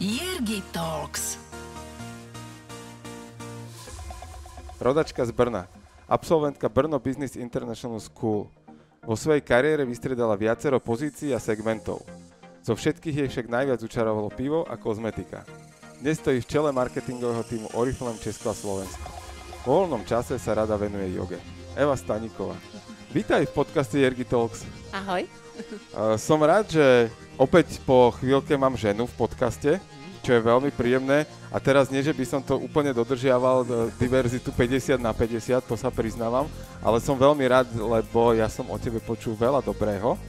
Jirgi Talks. Rodačka z Brna, absolventka Brno Business International School. Vo svojej kariére vystriedala viacero pozícií a segmentov. Zo všetkých jej však najviac učarovalo pivo a kozmetika. Dnes stojí v čele marketingového týmu Oriflame Česko a Slovensko. V voľnom čase sa rada venuje joge. Eva Staníková. Vítaj v podcaste Jergi Talks. Ahoj. Eh, som rád, že opäť po chvíľke mám ženu v podcaste, čo je veľmi príjemné. A teraz nie, že by som to úplne dodržiaval, e, diverzitu 50 na 50, to sa priznávam, ale som veľmi rád, lebo ja som o tebe počul veľa dobrého.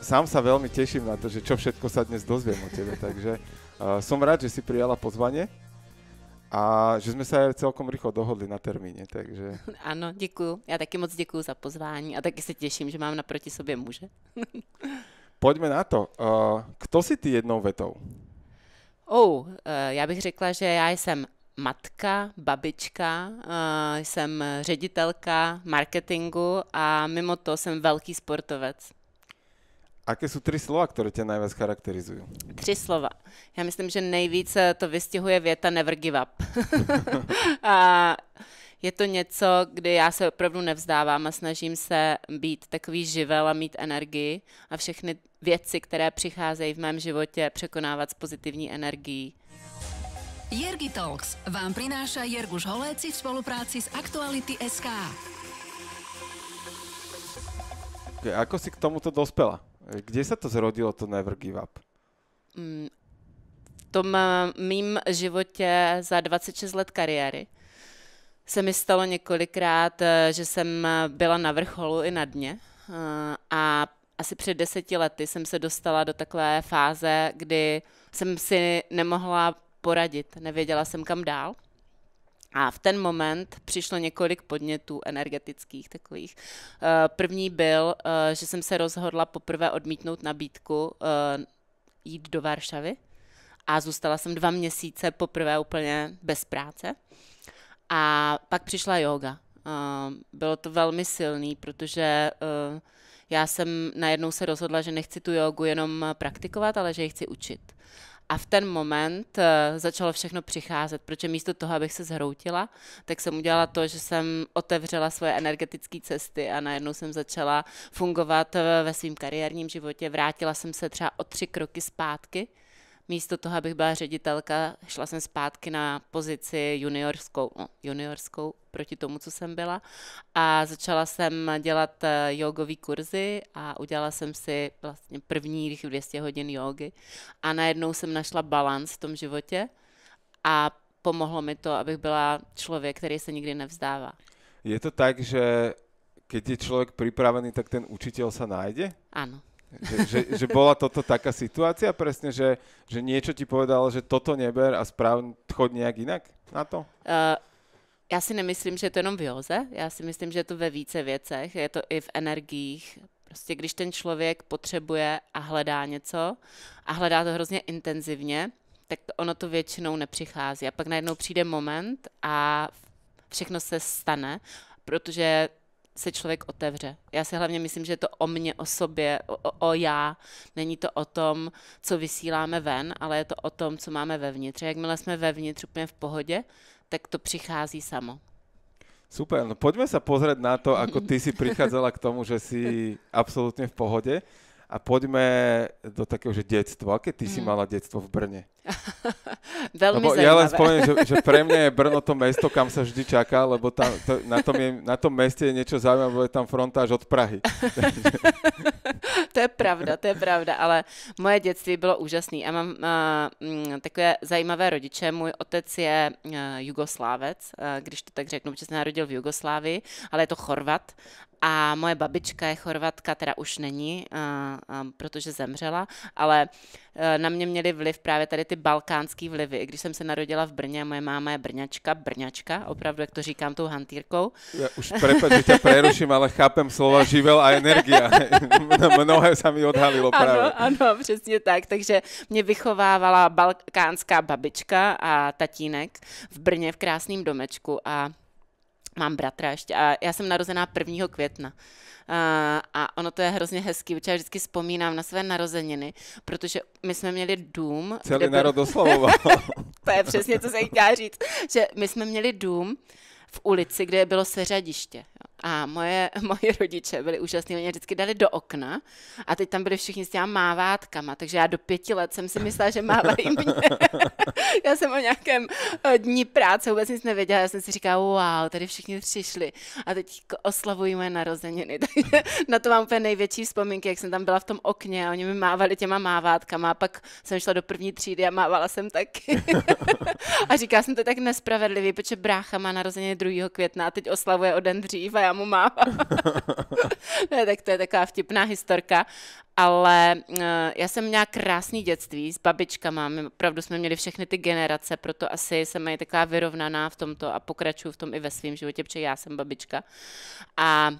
Sám sa veľmi teším na to, že čo všetko sa dnes dozviem o tebe, takže e, som rád, že si prijala pozvanie a že jsme se celkom rýchlo dohodli na termíně, takže... Ano, děkuju. Já taky moc děkuju za pozvání a taky se těším, že mám naproti sobě muže. Pojďme na to. Uh, si ty jednou vetou? Oh, uh, já bych řekla, že já jsem matka, babička, uh, jsem ředitelka marketingu a mimo to jsem velký sportovec. Aké jsou tři slova, které tě nejvíc charakterizují? Tři slova. Já myslím, že nejvíce to vystihuje věta never give up. a je to něco, kdy já se opravdu nevzdávám a snažím se být takový živel a mít energii a všechny věci, které přicházejí v mém životě, překonávat s pozitivní energií. Jergi Talks vám přináší Jerguš Holéci v spolupráci s Aktuality SK. Ako si k tomuto dospěla? Kde se to zrodilo, to Never Give Up? Mm, v tom eh, mým životě za 26 let kariéry se mi stalo několikrát, eh, že jsem eh, byla na vrcholu i na dně eh, a asi před deseti lety jsem se dostala do takové fáze, kdy jsem si nemohla poradit, nevěděla jsem kam dál. A v ten moment přišlo několik podnětů energetických takových. První byl, že jsem se rozhodla poprvé odmítnout nabídku jít do Varšavy a zůstala jsem dva měsíce poprvé úplně bez práce. A pak přišla yoga. Ehm, bylo to velmi silný, protože eh, já jsem najednou se rozhodla, že nechci tu jogu jenom praktikovat, ale že ji chci učit. A v ten moment eh, začalo všechno přicházet, protože místo toho, abych se zhroutila, tak jsem udělala to, že jsem otevřela svoje energetické cesty a najednou jsem začala fungovat eh, ve svém kariérním životě. Vrátila jsem se třeba o tři kroky zpátky, místo toho, abych byla ředitelka, šla jsem zpátky na pozici juniorskou, no, juniorskou proti tomu, co jsem byla. A začala jsem dělat eh, jogový kurzy a udělala jsem si vlastně prvních 200 hodin jogy. A najednou jsem našla balans v tom životě a pomohlo mi to, abych byla člověk, který se nikdy nevzdává. Je to tak, že keď je člověk připravený, tak ten učitel se najde? Ano. Že, že, že bola toto taká situácia presne, že, že niečo ti povedalo, že toto neber a správ chod nejak jinak na to? Uh, eh, já si nemyslím, že je to jenom v józe, já si myslím, že je to ve více věcech, je to i v energiích. Prostě když ten člověk potřebuje a hledá něco a hledá to hrozně intenzivně, tak to, ono to většinou nepřichází. A pak najednou přijde moment a všechno se stane, protože se člověk otevře. Já si hlavně myslím, že je to o mně, o sobě, o, o já. Není to o tom, co vysíláme ven, ale je to o tom, co máme vevnitř. A jakmile jsme vevnitř úplně v pohodě, tak to přichází samo. Super, no pojďme se pozrieť na to, ako ty si přicházela k tomu, že si absolutně v pohodě, a pojďme do takého, že dětstvo. Aké ty si hmm. mala dětstvo v Brně? Veľmi lebo zajímavé. Ja len spomeniem, že, že pre mňa je Brno to mesto, kam sa vždy čaká, lebo tam, to, na, tom je, na tom meste je niečo zaujímavé, je tam frontáž od Prahy. to je pravda, to je pravda, ale moje dětství bylo úžasné. A mám uh, takové zajímavé rodiče. Můj otec je uh, Jugoslávec, uh, když to tak řeknu, protože se narodil v Jugoslávii, ale je to Chorvat. A moje babička je Chorvatka, teda už není, uh, um, protože zemřela, ale Eh, na mě měly vliv právě tady ty balkánský vlivy. když jsem se narodila v Brně, moje máma je brňačka, brňačka, opravdu, jak to říkám tou hantýrkou. Já už prepad, že tě preruším, ale chápem slova živel a energia. Mnohé se mi odhalilo právě. Ano, ano, přesně tak. Takže mě vychovávala balkánská babička a tatínek v Brně v krásném domečku a Mám bratra ještě a já jsem narozená 1. května. A, a ono to je hrozně hezký, protože já vždycky vzpomínám na své narozeniny, protože my jsme měli dům... Celý byl... národ oslavoval. to je přesně, co jsem chtěla říct. Že my jsme měli dům v ulici, kde bylo seřadiště. A moje, moje rodiče byli úžasní, oni vždycky dali do okna a teď tam byli všichni s těma mávátkama, takže já do pěti let jsem si myslela, že mávají mě. já jsem o nějakém eh, dní práce vůbec nic nevěděla, já jsem si říkala, wow, tady všichni přišli a teď oslavují moje narozeniny. Takže na to mám úplně největší vzpomínky, jak jsem tam byla v tom okně a oni mi mávali těma mávátkama a pak jsem šla do první třídy a mávala jsem taky. a říkala jsem to tak nespravedlivý, protože brácha má narozeniny 2. května a teď oslavuje o den dřív a já mu mávám. ne, tak to je taková vtipná historka. Ale uh, já jsem měla krásný dětství s babičkama, my opravdu jsme měli všechny ty generace, proto asi jsem mají taková vyrovnaná v tomto a pokračuju v tom i ve svém životě, protože já jsem babička. A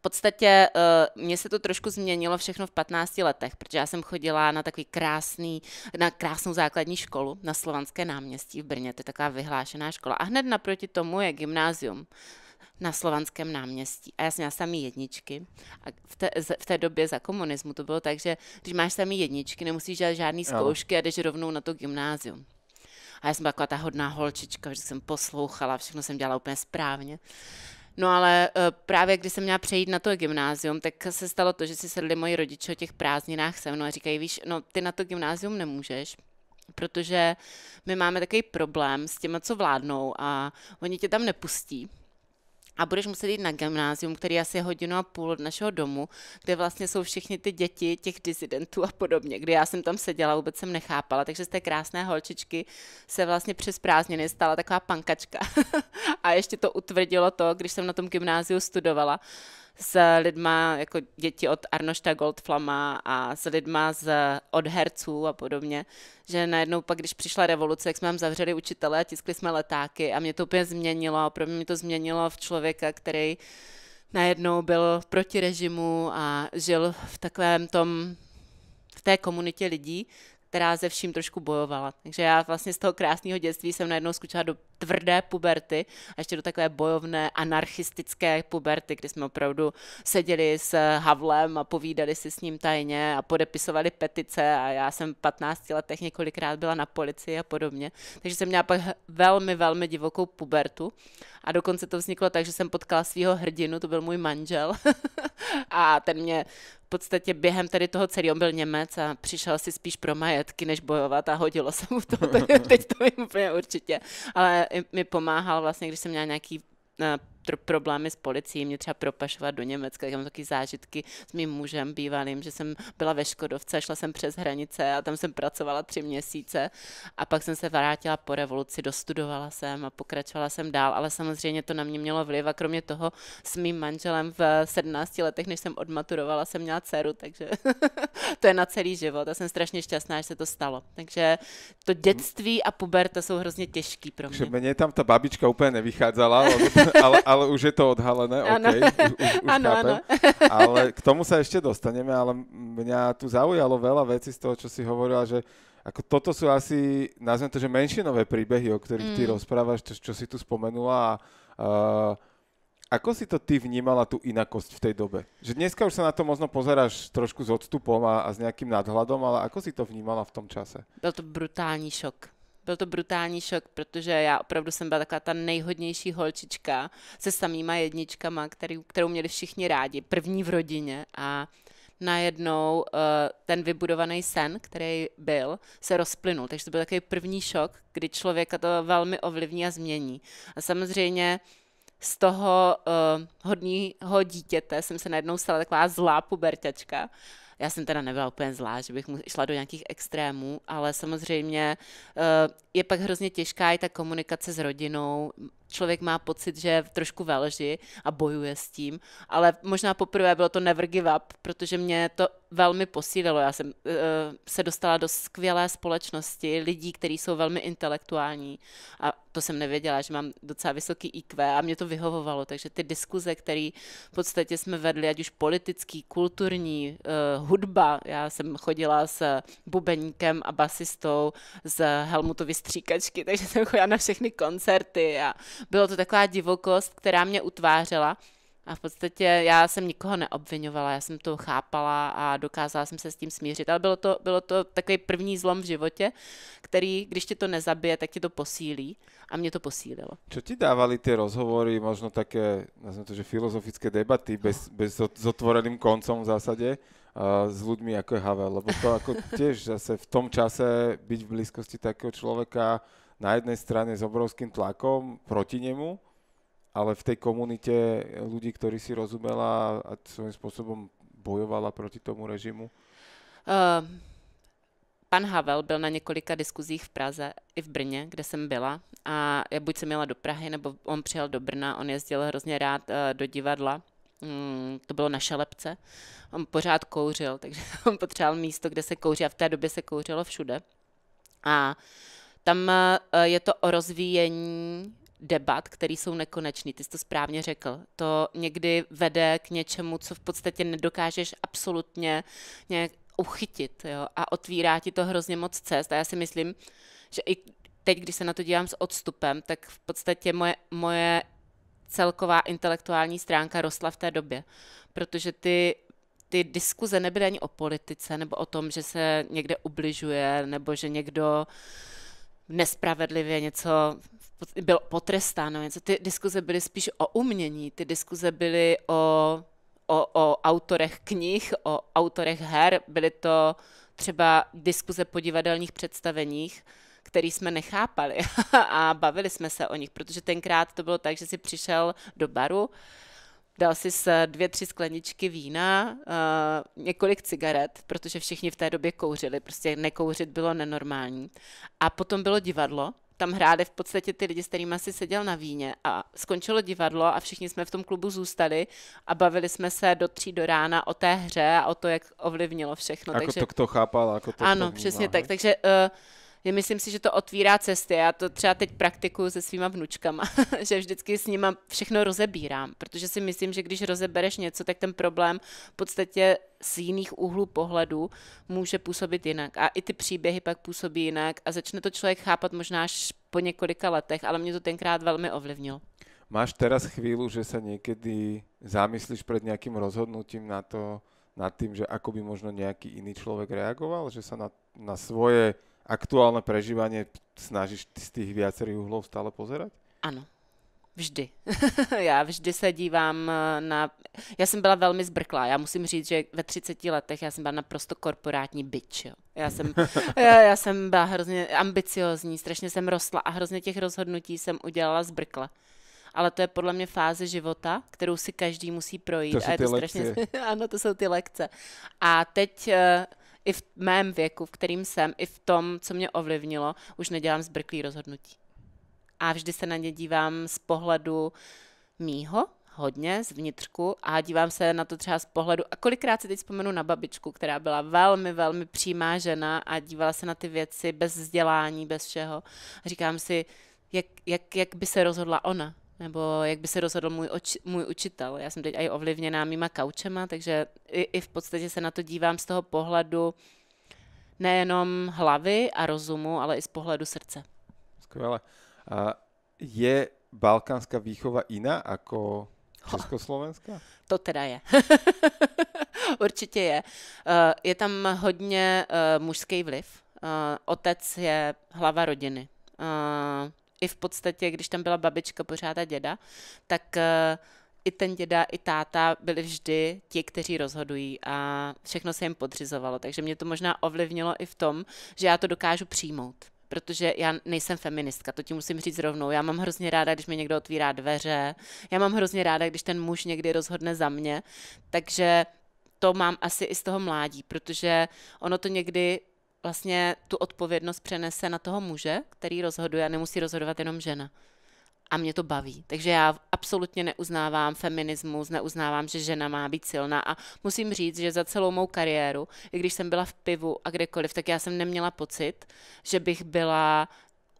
podstatě uh, eh, mě se to trošku změnilo všechno v 15 letech, protože já jsem chodila na takový krásný, na krásnou základní školu na Slovanské náměstí v Brně, to je taková vyhlášená škola. A hned naproti tomu je gymnázium na Slovanském náměstí. A já jsem měla samý jedničky. A v té, v té době za komunismu to bylo tak, že když máš samý jedničky, nemusíš dělat žádný zkoušky a jdeš rovnou na to gymnázium. A já jsem byla taková ta hodná holčička, že jsem poslouchala, všechno jsem dělala úplně správně. No ale eh, právě když jsem měla přejít na to gymnázium, tak se stalo to, že si sedli moji rodiče o těch prázdninách se mnou a říkají, víš, no ty na to gymnázium nemůžeš, protože my máme takový problém s těma, co vládnou a oni tě tam nepustí a budeš muset jít na gymnázium, který je asi hodinu a půl od našeho domu, kde vlastně jsou všichni ty děti těch disidentů a podobně, kde já jsem tam seděla, vůbec jsem nechápala, takže z té krásné holčičky se vlastně přes prázdniny stala taková pankačka. a ještě to utvrdilo to, když jsem na tom gymnáziu studovala, s lidma jako děti od Arnošta Goldflama a s lidma z, od herců a podobně, že najednou pak, když přišla revoluce, jak jsme nám zavřeli učitele a tiskli jsme letáky a mě to úplně změnilo, pro mě to změnilo v člověka, který najednou byl proti režimu a žil v takovém tom, v té komunitě lidí, která ze vším trošku bojovala. Takže já vlastně z toho krásného dětství jsem najednou skočila do tvrdé puberty a ještě do takové bojovné anarchistické puberty, kdy jsme opravdu seděli s Havlem a povídali si s ním tajně a podepisovali petice a já jsem v 15 letech několikrát byla na policii a podobně. Takže jsem měla pak velmi, velmi divokou pubertu a dokonce to vzniklo tak, že jsem potkala svého hrdinu, to byl můj manžel. a ten mě v podstatě během tady toho celého, on byl Němec a přišel si spíš pro majetky, než bojovat a hodilo se mu to. Teď to vím úplně určitě. Ale mi pomáhal vlastně, když jsem měla nějaký eh, pr- problémy s policií, mě třeba propašovat do Německa, tak mám taky zážitky s mým mužem bývalým, že jsem byla ve Škodovce, šla jsem přes hranice a tam jsem pracovala tři měsíce a pak jsem se vrátila po revoluci, dostudovala jsem a pokračovala jsem dál, ale samozřejmě to na mě mělo vliv a kromě toho s mým manželem v 17 letech, než jsem odmaturovala, jsem měla dceru, takže to je na celý život a jsem strašně šťastná, že se to stalo. Takže to dětství a puberta jsou hrozně těžký pro mě. Že mě tam ta babička úplně nevychádzala, ale, ale ale už je to odhalené, ano. OK, už, už, ano, chápem. Ano. Ale k tomu sa ešte dostaneme, ale mňa tu zaujalo veľa vecí z toho, čo si hovorila, že ako toto sú asi, nazvem to, že menšinové príbehy, o ktorých mm. ty rozprávaš, čo, čo si tu spomenula a uh, ako si to ty vnímala tu inakosť v tej dobe? Že dneska už sa na to možno pozeráš trošku s odstupom a, a s nejakým nadhľadom, ale ako si to vnímala v tom čase? Byl to brutální šok byl to brutální šok, protože já opravdu jsem byla taková ta nejhodnější holčička se samýma jedničkama, který, kterou měli všichni rádi, první v rodině a najednou uh, ten vybudovaný sen, který byl, se rozplynul. Takže to byl takový první šok, kdy člověka to velmi ovlivní a změní. A samozřejmě z toho uh, hodního dítěte jsem se najednou stala taková zlá puberťačka já jsem teda nebyla úplně zlá, že bych mu šla do nějakých extrémů, ale samozřejmě eh, je pak hrozně těžká i ta komunikace s rodinou člověk má pocit, že je trošku ve a bojuje s tím, ale možná poprvé bylo to never give up, protože mě to velmi posílilo. Já jsem uh, se dostala do skvělé společnosti lidí, kteří jsou velmi intelektuální a to jsem nevěděla, že mám docela vysoký IQ a mě to vyhovovalo, takže ty diskuze, které v podstatě jsme vedli, ať už politický, kulturní, uh, hudba, já jsem chodila s bubeníkem a basistou z Helmutovy stříkačky, takže jsem chodila na všechny koncerty a bylo to taková divokost, která mě utvářela. A v podstatě já jsem nikoho neobvinovala, já jsem to chápala a dokázala jsem se s tím smířit. Ale bylo to, bylo to takový první zlom v životě, který, když ti to nezabije, tak ti to posílí. A mě to posílilo. Co ti dávali ty rozhovory, možno také, nazvím to, že filozofické debaty bez, bez s otvoreným koncem v zásadě? s lidmi jako je Havel, lebo to jako těž zase v tom čase být v blízkosti takého člověka na jednej strane s obrovským tlakom proti nemu, ale v tej komunite ľudí, ktorí si rozumela a svojím spôsobom bojovala proti tomu režimu? Uh, pan Havel byl na několika diskuzích v Praze i v Brně, kde jsem byla. A já buď jsem jela do Prahy, nebo on přijel do Brna, on jezdil hrozně rád uh, do divadla. Mm, to bylo na šalepce. On pořád kouřil, takže on potřeboval místo, kde se kouří a v té době se kouřilo všude. A uh, tam eh, je to o rozvíjení debat, které jsou nekonečný. Ty jsi to správně řekl. To někdy vede k něčemu, co v podstatě nedokážeš absolutně nějak uchytit jo? a otvírá ti to hrozně moc cest. A já si myslím, že i teď, když se na to dívám s odstupem, tak v podstatě moje, moje celková intelektuální stránka rostla v té době, protože ty ty diskuze nebyly ani o politice, nebo o tom, že se někde ubližuje, nebo že někdo uh, nespravedlivě něco bylo potrestáno. Něco. Ty diskuze byly spíš o umění, ty diskuze byly o, o, o autorech knih, o autorech her, byly to třeba diskuze po divadelních představeních, který jsme nechápali a bavili jsme se o nich, protože tenkrát to bylo tak, že si přišel do baru dal si se dvě, tři skleničky vína, uh, několik cigaret, protože všichni v té době kouřili, prostě nekouřit bylo nenormální. A potom bylo divadlo, tam hráli v podstatě ty lidi, s kterými si seděl na víně a skončilo divadlo a všichni jsme v tom klubu zůstali a bavili jsme se do tří do rána o té hře a o to, jak ovlivnilo všechno. Ako takže... to kdo chápal, jako to Ano, přesně tak, takže... Uh, že myslím si, že to otvírá cesty. Já to třeba teď praktikuju se svýma vnučkama, že vždycky s nima všechno rozebírám, protože si myslím, že když rozebereš něco, tak ten problém v podstatě z jiných úhlů pohledu může působit jinak. A i ty příběhy pak působí jinak a začne to člověk chápat možná až po několika letech, ale mě to tenkrát velmi ovlivnilo. Máš teraz chvíli, že se někdy zamyslíš před nějakým rozhodnutím na to, nad tým, že ako by možno nejaký iný človek reagoval, že sa na, na svoje aktuálne prežívanie snažíš z tých viacerých uhlov stále pozerať? Ano. Vždy. já vždy se dívám eh, na... Já jsem byla velmi zbrklá. Já musím říct, že ve 30 letech já jsem byla naprosto korporátní bič. Jo. Já, jsem, já, já jsem byla hrozně ambiciozní, strašně jsem rostla a hrozně těch rozhodnutí jsem udělala zbrkle ale to je podle mě fáze života, kterou si každý musí projít. To jsou a je ty to strašně... lekce. ano, to jsou ty lekce. A teď eh, i v mém věku, v kterým jsem, i v tom, co mě ovlivnilo, už nedělám zbrklý rozhodnutí. A vždy se na ně dívám z pohledu mýho, hodně zvnitřku a dívám se na to třeba z pohledu, a kolikrát si teď vzpomenu na babičku, která byla velmi, velmi přímá žena a dívala se na ty věci bez vzdělání, bez všeho. A říkám si, jak, jak, jak by se rozhodla ona, nebo jak by se rozhodl můj, oč, můj učitel. Já jsem teď i ovlivněná mýma kaučema, takže i, i v podstatě se na to dívám z toho pohledu nejenom hlavy a rozumu, ale i z pohledu srdce. Skvěle. A je balkánská výchova jiná jako Československá? To teda je. Určitě je. Eh, je tam hodně eh, mužský vliv. Eh, otec je hlava rodiny i v podstatě, když tam byla babička pořád a děda, tak eh, i ten děda, i táta byli vždy ti, kteří rozhodují a všechno se jim podřizovalo. Takže mě to možná ovlivnilo i v tom, že já to dokážu přijmout. Protože já nejsem feministka, to ti musím říct rovnou. Já mám hrozně ráda, když mi někdo otvírá dveře, já mám hrozně ráda, když ten muž někdy rozhodne za mě. Takže to mám asi i z toho mládí, protože ono to někdy vlastně tu odpovědnost přenese na toho muže, který rozhoduje a nemusí rozhodovat jenom žena. A mě to baví. Takže já absolutně neuznávám feminismus, neuznávám, že žena má být silná. A musím říct, že za celou mou kariéru, i když jsem byla v pivu a kdekoliv, tak já jsem neměla pocit, že bych byla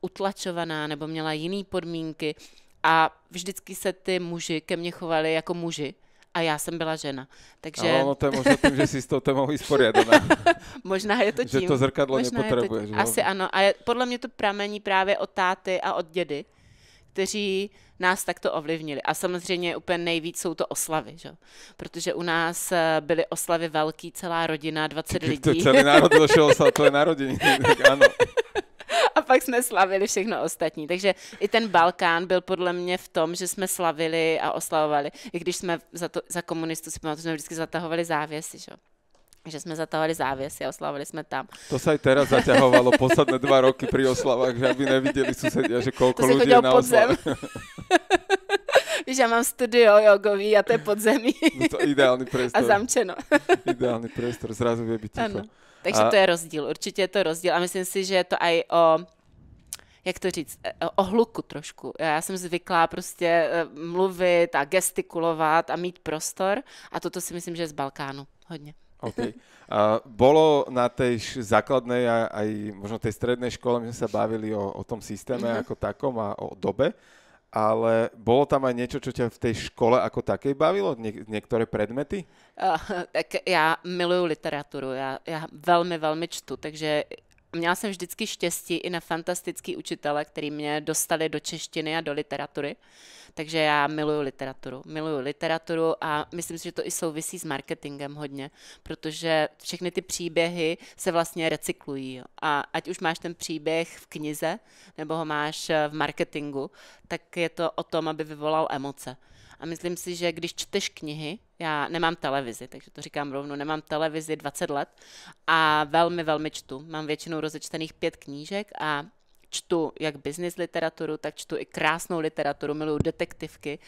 utlačovaná nebo měla jiné podmínky. A vždycky se ty muži ke mně chovali jako muži a já jsem byla žena. Takže... No, no to je možná tím, že jsi s tou témou vysporiadaná. možná je to tím. Že to zrkadlo možná nepotřebuješ. To... Asi ano. A je, podle mě to pramení právě od táty a od dědy, kteří nás takto ovlivnili. A samozřejmě úplně nejvíc jsou to oslavy, že? protože u nás eh, byly oslavy velký, celá rodina, 20 lidí. To celý národ došel to je narození, tak ano. a pak jsme slavili všechno ostatní. Takže i ten Balkán byl podle mě v tom, že jsme slavili a oslavovali. I když jsme za, to, za komunistu si pamatuju, jsme vždycky zatahovali závěsy, že? že jsme zatahovali závěsy a oslavovali jsme tam. To se i teraz zaťahovalo posledné dva roky při oslavách, že aby neviděli susedia, že kolko lidí je na Víš, já mám studio jogový a to je podzemí. No to ideální prostor. A zamčeno. ideální prostor, zrazu je být ticho. Ano. Takže a... to je rozdíl, určitě je to rozdíl a myslím si, že je to i o jak to říct, o hluku trošku. Já jsem zvyklá prostě eh, mluvit a gestikulovat a mít prostor a toto si myslím, že je z Balkánu hodně. OK. A eh, bolo na té základné a aj možno tej strednej škole, my jsme se bavili o, o tom systéme mm-hmm. takom a o dobe ale bolo tam aj niečo, čo ťa v tej škole ako takej bavilo? Niek- niektoré predmety? Uh, tak já miluju literaturu, já, ja velmi, velmi čtu, takže měla jsem vždycky štěstí i na fantastický učitele, který mě dostali do češtiny a do literatury. Uh, takže já miluju literaturu. Miluju literaturu a myslím si, že to i souvisí s marketingem hodně, protože všechny ty příběhy se vlastně recyklují. A ať už máš ten příběh v knize nebo ho máš eh, v marketingu, tak je to o tom, aby vyvolal emoce. A myslím si, že když čteš knihy, já nemám televizi, takže to říkám rovnou, nemám televizi 20 let a velmi, velmi čtu. Mám většinou rozečtených pět knížek a čtu jak business literaturu, tak čtu i krásnou literaturu, miluju detektivky.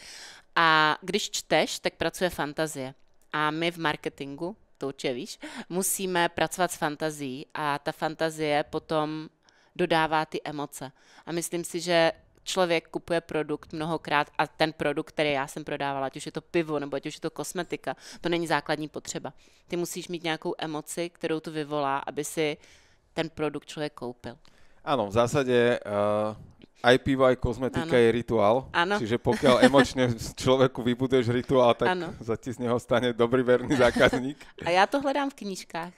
A když čteš, tak pracuje fantazie. A my v marketingu, to určitě víš, musíme pracovat s fantazií a ta fantazie potom dodává ty emoce. A myslím si, že člověk kupuje produkt mnohokrát a ten produkt, který já jsem prodávala, ať už je to pivo nebo ať už je to kosmetika, to není základní potřeba. Ty musíš mít nějakou emoci, kterou to vyvolá, aby si ten produkt člověk koupil. Áno, v zásade uh, eh, aj pivo, aj kozmetika ano. je rituál. Ano. Čiže pokiaľ emočne člověku vybuduješ rituál, tak ano. za ti z něho stane dobrý verný zákazník. A já to hledám v knižkách.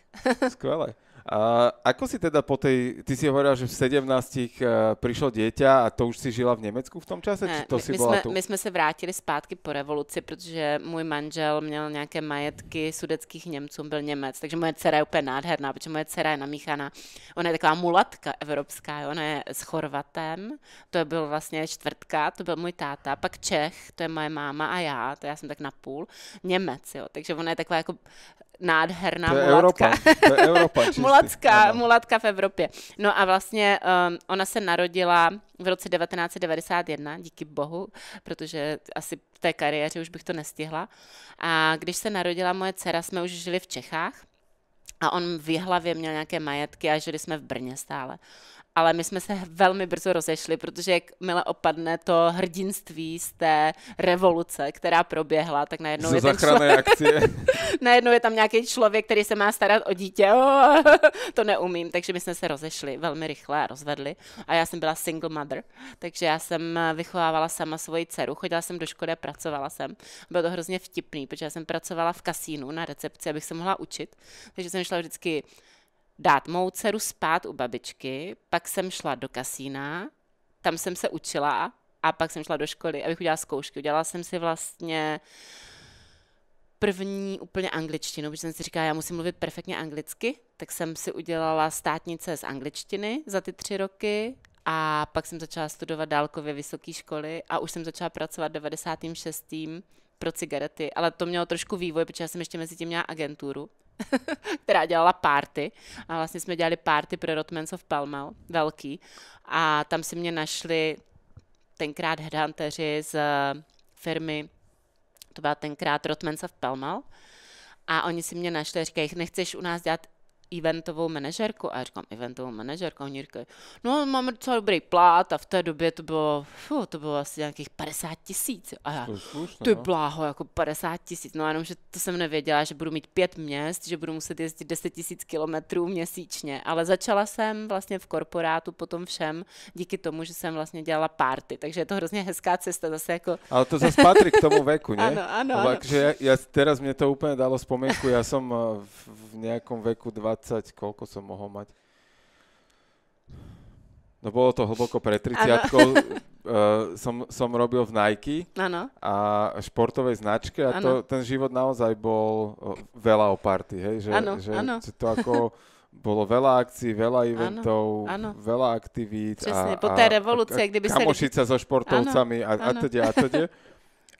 Skvěle. A ako si teda po tej, ty si hovorila, že v 17 eh, přišlo dieťa a to už si žila v Německu v tom čase? Ne, to my, si my, bola jsme, tu? my jsme se vrátili zpátky po revoluci, protože můj manžel měl nějaké majetky sudeckých Němců, byl Němec, takže moje dcera je úplně nádherná, protože moje dcera je namíchaná. Ona je taková mulatka evropská, jo? ona je s Chorvatem, to byl vlastně čtvrtka, to byl můj táta, pak Čech, to je moje máma a já, to já jsem tak na půl Němec, jo? takže ona je taková jako nádherná to je mulatka. Evropa, to je Evropa mulatka, mulatka v Evropě. No a vlastně um, ona se narodila v roce 1991, díky bohu, protože asi v té kariéře už bych to nestihla. A když se narodila moje dcera, jsme už žili v Čechách. A on v hlavě měl nějaké majetky a žili jsme v Brně stále ale my jsme se velmi brzo rozešli, protože jakmile opadne to hrdinství z té revoluce, která proběhla, tak najednou je, ten člověk, akcie. najednou je tam nějaký člověk, který se má starat o dítě, o, to neumím, takže my jsme se rozešli velmi rychle a rozvedli a já jsem byla single mother, takže já jsem eh, vychovávala sama svoji dceru, chodila jsem do školy a pracovala jsem. Bylo to hrozně vtipný, protože já jsem pracovala v kasínu na recepci, abych se mohla učit, takže jsem šla vždycky dát mou dceru spát u babičky, pak jsem šla do kasína, tam jsem se učila a pak jsem šla do školy, abych udělala zkoušky. Udělala jsem si vlastně první úplně angličtinu, protože jsem si říkala, já musím mluvit perfektně anglicky, tak jsem si udělala státnice z angličtiny za ty tři roky a pak jsem začala studovat dálkově vysoké školy a už jsem začala pracovat 96. pro cigarety, ale to mělo trošku vývoj, protože já jsem ještě mezi tím měla agenturu, která dělala party. A vlastně jsme dělali party pro Rotmans of Palmal, velký. A tam si mě našli tenkrát headhunteři z eh, firmy, to byla tenkrát Rotmans of Palma A oni si mě našli a říkají, nechceš u nás dělat eventovou manažerku a já říkám, eventovou manažerku, oni říkají, no máme docela dobrý plát a v té době to bylo, fuh, to bylo asi nějakých 50 tisíc a já, to je no. bláho, jako 50 tisíc, no jenom, že to jsem nevěděla, že budu mít pět měst, že budu muset jezdit 10 tisíc kilometrů měsíčně, ale začala jsem vlastně v korporátu potom všem díky tomu, že jsem vlastně dělala party, takže je to hrozně hezká cesta zase jako. Ale to zase patří k tomu věku, ne? ano, ano, ano. Takže já, já, teraz mě to úplně dalo vzpomínku, já jsem eh, v nějakom věku 20 20, koľko som mohol mať? No bolo to hlboko pre 30 uh, som, som robil v Nike ano. a športovej značke a to, ten život naozaj bol eh, veľa o party, hej? Že, ano, že, ano. že to ako bolo veľa akcií, veľa eventov, ano, ano. veľa aktivít. Přesně, a, po té revoluce, a, sa... Kamošiť sa so športovcami ano, a, a teda, a to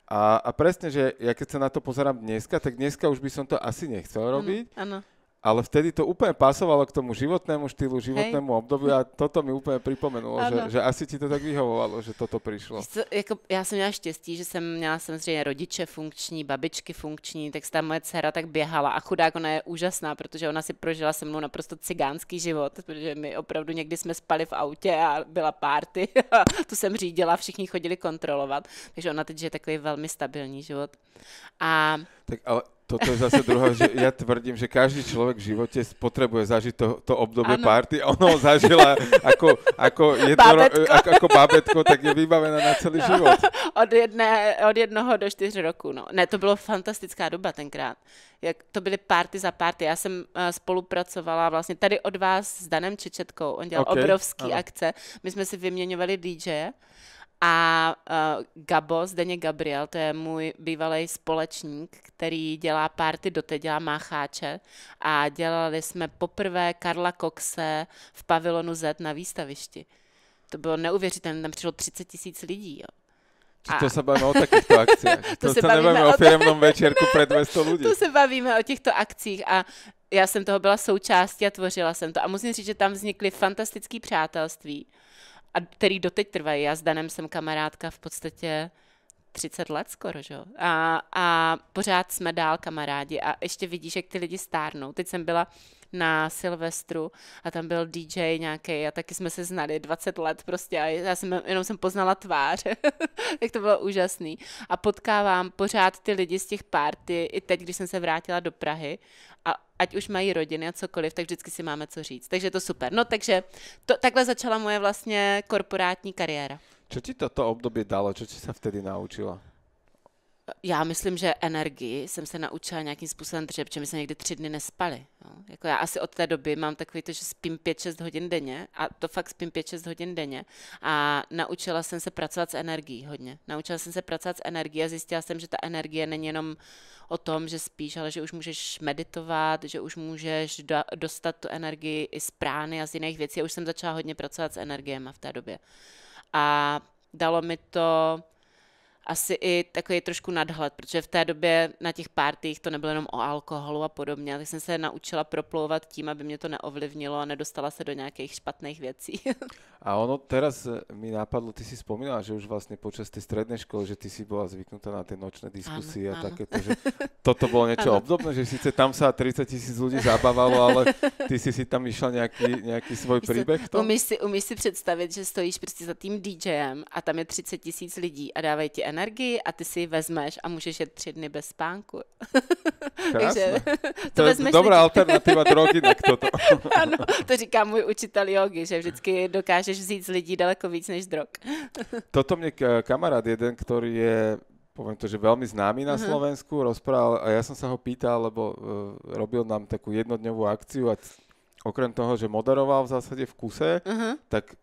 A, a presne, že ja keď sa na to pozerám dneska, tak dneska už by som to asi nechcel robiť. Ano, ano ale vtedy to úplne pasovalo k tomu životnému štýlu, životnému Hej. období a toto mi úplně připomenulo, že, že asi ti to tak vyhovovalo, že toto přišlo. Jako, já jsem měla štěstí, že jsem měla samozřejmě rodiče funkční, babičky funkční, tak ta moje dcera tak běhala a chudák ona je úžasná, protože ona si prožila se mnou naprosto cigánský život, protože my opravdu někdy jsme spali v autě a byla párty, tu jsem řídila, všichni chodili kontrolovat, takže ona teď je takový velmi stabilní život. A... Tak ale toto je zase druhá, že ja tvrdím, že každý človek v živote potrebuje zažiť to, to obdobie ano. party a ho zažila ako, ako, jedno, bábetko. Ako, ako bábetko, tak je vybavená na celý no. život. Od, jedné, od jednoho do čtyř roku, no. Ne, to bylo fantastická doba tenkrát. Jak to byly party za party. Já jsem uh, spolupracovala vlastně tady od vás s Danem Čečetkou. On dělal okay. obrovský ano. akce. My jsme si vyměňovali DJ a uh, Gabo, Zdeně Gabriel, to je můj bývalý společník, který dělá párty doteď, dělá mácháče. A dělali jsme poprvé Karla Coxe v pavilonu Z na výstavišti. To bylo neuvěřitelné, tam přišlo 30 tisíc lidí. Jo. A... To se bavíme o takýchto akcích. to, to se, se bavíme o, o firmnom večerku ne, před 200 lidí. To se bavíme o těchto akcích a já jsem toho byla součástí a tvořila jsem to. A musím říct, že tam vznikly fantastické přátelství a který doteď trvají. Já s Danem jsem kamarádka v podstatě 30 let skoro, že? A, a pořád jsme dál kamarádi a ještě vidíš, jak ty lidi stárnou. Teď jsem byla na Silvestru a tam byl DJ nějaký a taky jsme se znali 20 let prostě a já jsem jenom jsem poznala tvář, tak to bylo úžasný. A potkávám pořád ty lidi z těch párty i teď, když jsem se vrátila do Prahy a ať už mají rodiny a cokoliv, tak vždycky si máme co říct. Takže je to super. No takže to, takhle začala moje vlastně korporátní kariéra. Co ti toto období dalo? Co ti se vtedy naučila? já myslím, že energii jsem se naučila nějakým způsobem držet, protože my jsme někdy tři dny nespali. No. Jako já asi od té doby mám takový to, že spím 5-6 hodin denně a to fakt spím 5-6 hodin denně a naučila jsem se pracovat s energií hodně. Naučila jsem se pracovat s energií a zjistila jsem, že ta energie není jenom o tom, že spíš, ale že už můžeš meditovat, že už můžeš do, dostat tu energii i z prány a z jiných věcí. Já už jsem začala hodně pracovat s energiemi v té době. A dalo mi to asi i takový trošku nadhled, protože v té době na těch pártích to nebylo jenom o alkoholu a podobně, tak jsem se naučila proplouvat tím, aby mě to neovlivnilo a nedostala se do nějakých špatných věcí. a ono teraz eh, mi napadlo, ty si spomínala, že už vlastně počas té středné školy, že ty si byla zvyknutá na ty nočné diskusy ano, a také to, že toto bylo něco obdobné, že sice tam se 30 tisíc lidí zabavalo, ale ty si si tam išla nějaký, nějaký svůj příběh Umíš si, umíš si představit, že stojíš prostě za tím DJem a tam je 30 tisíc lidí a dávají ti energii a ty si ji vezmeš a můžeš jet tři dny bez spánku. Takže to, to je dobrá lidi. alternativa drogy, tak toto. ano, to říká můj učitel jogi, že vždycky dokážeš vzít z lidí daleko víc než drog. toto mě kamarád jeden, který je poviem to, že veľmi známy na mhm. Slovensku, mm-hmm. rozprával a ja som sa ho pýtal, lebo uh, robil nám takú jednodňovú akciu a okrem toho, že moderoval v zásade v kuse, uh-huh. tak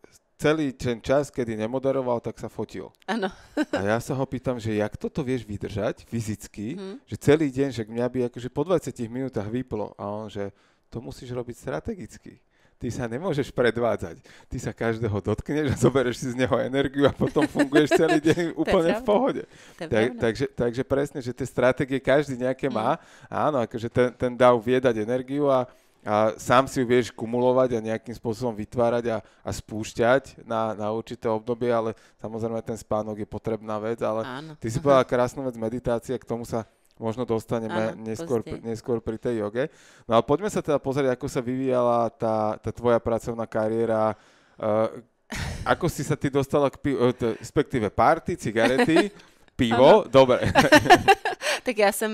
celý ten čas, kedy nemoderoval, tak sa fotil. Ano. A já se ho pýtam, že jak toto vieš vydržať fyzicky, hmm. že celý den, že mňa by akože po 20 minutách vyplo. A on, že to musíš robiť strategicky. Ty sa nemôžeš predvádzať. Ty sa každého dotkneš a zobereš si z neho energiu a potom funguješ celý deň úplne v pohode. Tak, takže, takže presne, že tie stratégie každý nejaké má. Mhm. Áno, akože ten, ten dáv viedať energiu a, a sám si ju vieš kumulovať a nejakým spôsobom vytvárať a, a spúšťať na, na určité obdobie, ale samozrejme ten spánok je potrebná vec, ale Áno. ty si povedala krásnu vec meditácia, k tomu sa možno dostaneme Áno, neskôr, neskôr pri tej joge. No a poďme sa teda pozrieť, ako sa vyvíjala tá, tá tvoja pracovná kariéra, uh, ako si sa ty dostala k pivu, e, respektíve party, cigarety, Pivo? Ano. Dobre. tak já jsem...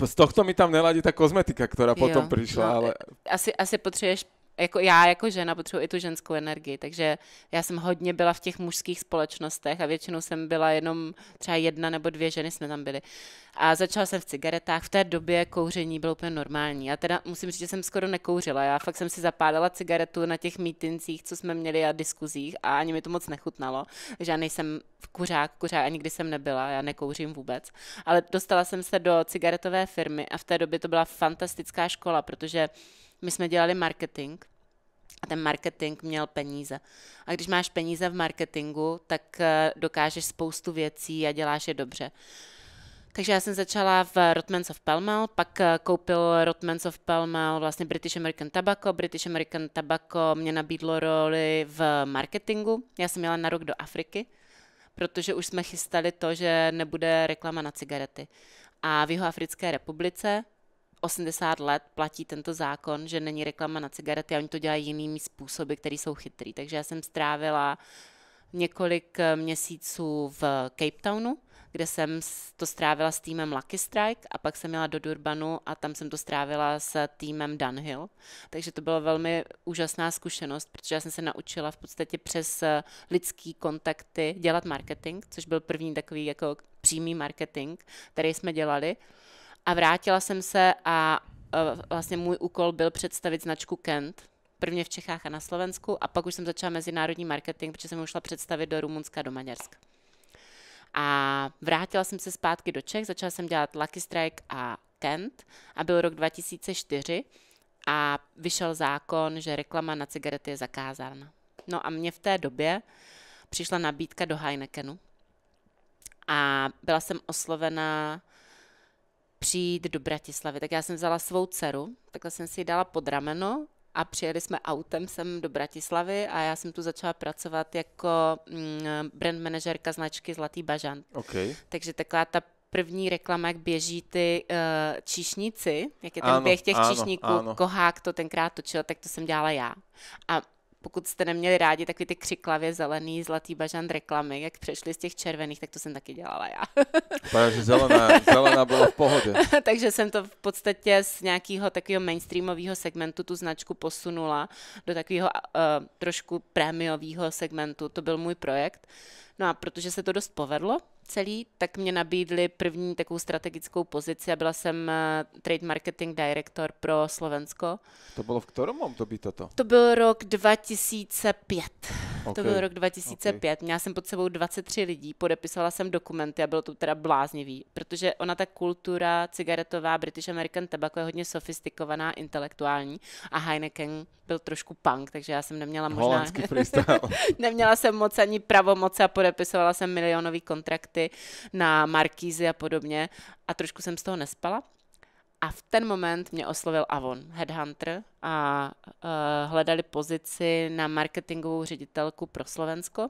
Uh... Z tohto mi tam neladí ta kozmetika, která potom jo, přišla, no, ale... Asi, asi potřebuješ jako já jako žena potřebuji i tu ženskou energii, takže já jsem hodně byla v těch mužských společnostech a většinou jsem byla jenom třeba jedna nebo dvě ženy jsme tam byli. A začala jsem v cigaretách, v té době kouření bylo úplně normální. Já teda musím říct, že jsem skoro nekouřila, já fakt jsem si zapálila cigaretu na těch mítincích, co jsme měli a diskuzích a ani mi to moc nechutnalo, že já nejsem v kuřák, kuřák a nikdy jsem nebyla, já nekouřím vůbec. Ale dostala jsem se do cigaretové firmy a v té době to byla fantastická škola, protože my jsme dělali marketing a ten marketing měl peníze. A když máš peníze v marketingu, tak eh, dokážeš spoustu věcí a děláš je dobře. Takže já jsem začala v Rotmans of Palmal, pak eh, koupil Rotmans of Palmal vlastně British American Tobacco. British American Tobacco mě nabídlo roli v marketingu. Já jsem jela na rok do Afriky, protože už jsme chystali to, že nebude reklama na cigarety. A v Jihoafrické republice 80 let platí tento zákon, že není reklama na cigarety a oni to dělají jinými způsoby, které jsou chytrý. Takže já jsem strávila několik eh, měsíců v Cape Townu, kde jsem to strávila s týmem Lucky Strike a pak jsem měla do Durbanu a tam jsem to strávila s týmem Dunhill. Takže to byla velmi úžasná zkušenost, protože já jsem se naučila v podstatě přes eh, lidský kontakty dělat marketing, což byl první takový jako přímý marketing, který jsme dělali. A vrátila jsem se a e, vlastně můj úkol byl představit značku Kent, prvně v Čechách a na Slovensku a pak už jsem začala mezinárodní marketing, protože jsem ho šla představit do Rumunska, do Maďarska. A vrátila jsem se zpátky do Čech, začala jsem dělat Lucky Strike a Kent a byl rok 2004 a vyšel zákon, že reklama na cigarety je zakázána. No a mě v té době přišla nabídka do Heinekenu a byla jsem oslovena přijít do Bratislavy. Tak já jsem vzala svou dceru, takhle jsem si ji dala pod rameno a přijeli jsme autem sem do Bratislavy a já jsem tu začala pracovat jako mm, brand manažerka značky Zlatý bažant. Okay. Takže taková ta první reklama, jak běží ty uh, číšníci, jak je ten ano, běh těch ano, číšníků, ano. Kohák to tenkrát točil, tak to jsem dělala já. A pokud jste neměli rádi takový ty křiklavě zelený zlatý bažant reklamy, jak přešli z těch červených, tak to jsem taky dělala já. Takže zelená, zelená byla v pohodě. Takže jsem to v podstatě z nějakého takového mainstreamového segmentu tu značku posunula do takového uh, trošku prémiového segmentu. To byl můj projekt. No a protože se to dost povedlo, celý, tak mě nabídli první takovou strategickou pozici a byla jsem eh, trade marketing director pro Slovensko. To bylo v kterém být toto? To byl rok 2005. Okay. To byl rok 2005. Okay. Měla jsem pod sebou 23 lidí, podepisovala jsem dokumenty a bylo to teda bláznivý, protože ona ta kultura cigaretová British American Tobacco je hodně sofistikovaná, intelektuální a Heineken byl trošku punk, takže já jsem neměla možná... neměla jsem moc ani pravomoc a podepisovala jsem milionový kontrakt kontakty na Markízy a podobně a trošku jsem z toho nespala. A v ten moment mě oslovil Avon, headhunter, a uh, hledali pozici na marketingovou ředitelku pro Slovensko.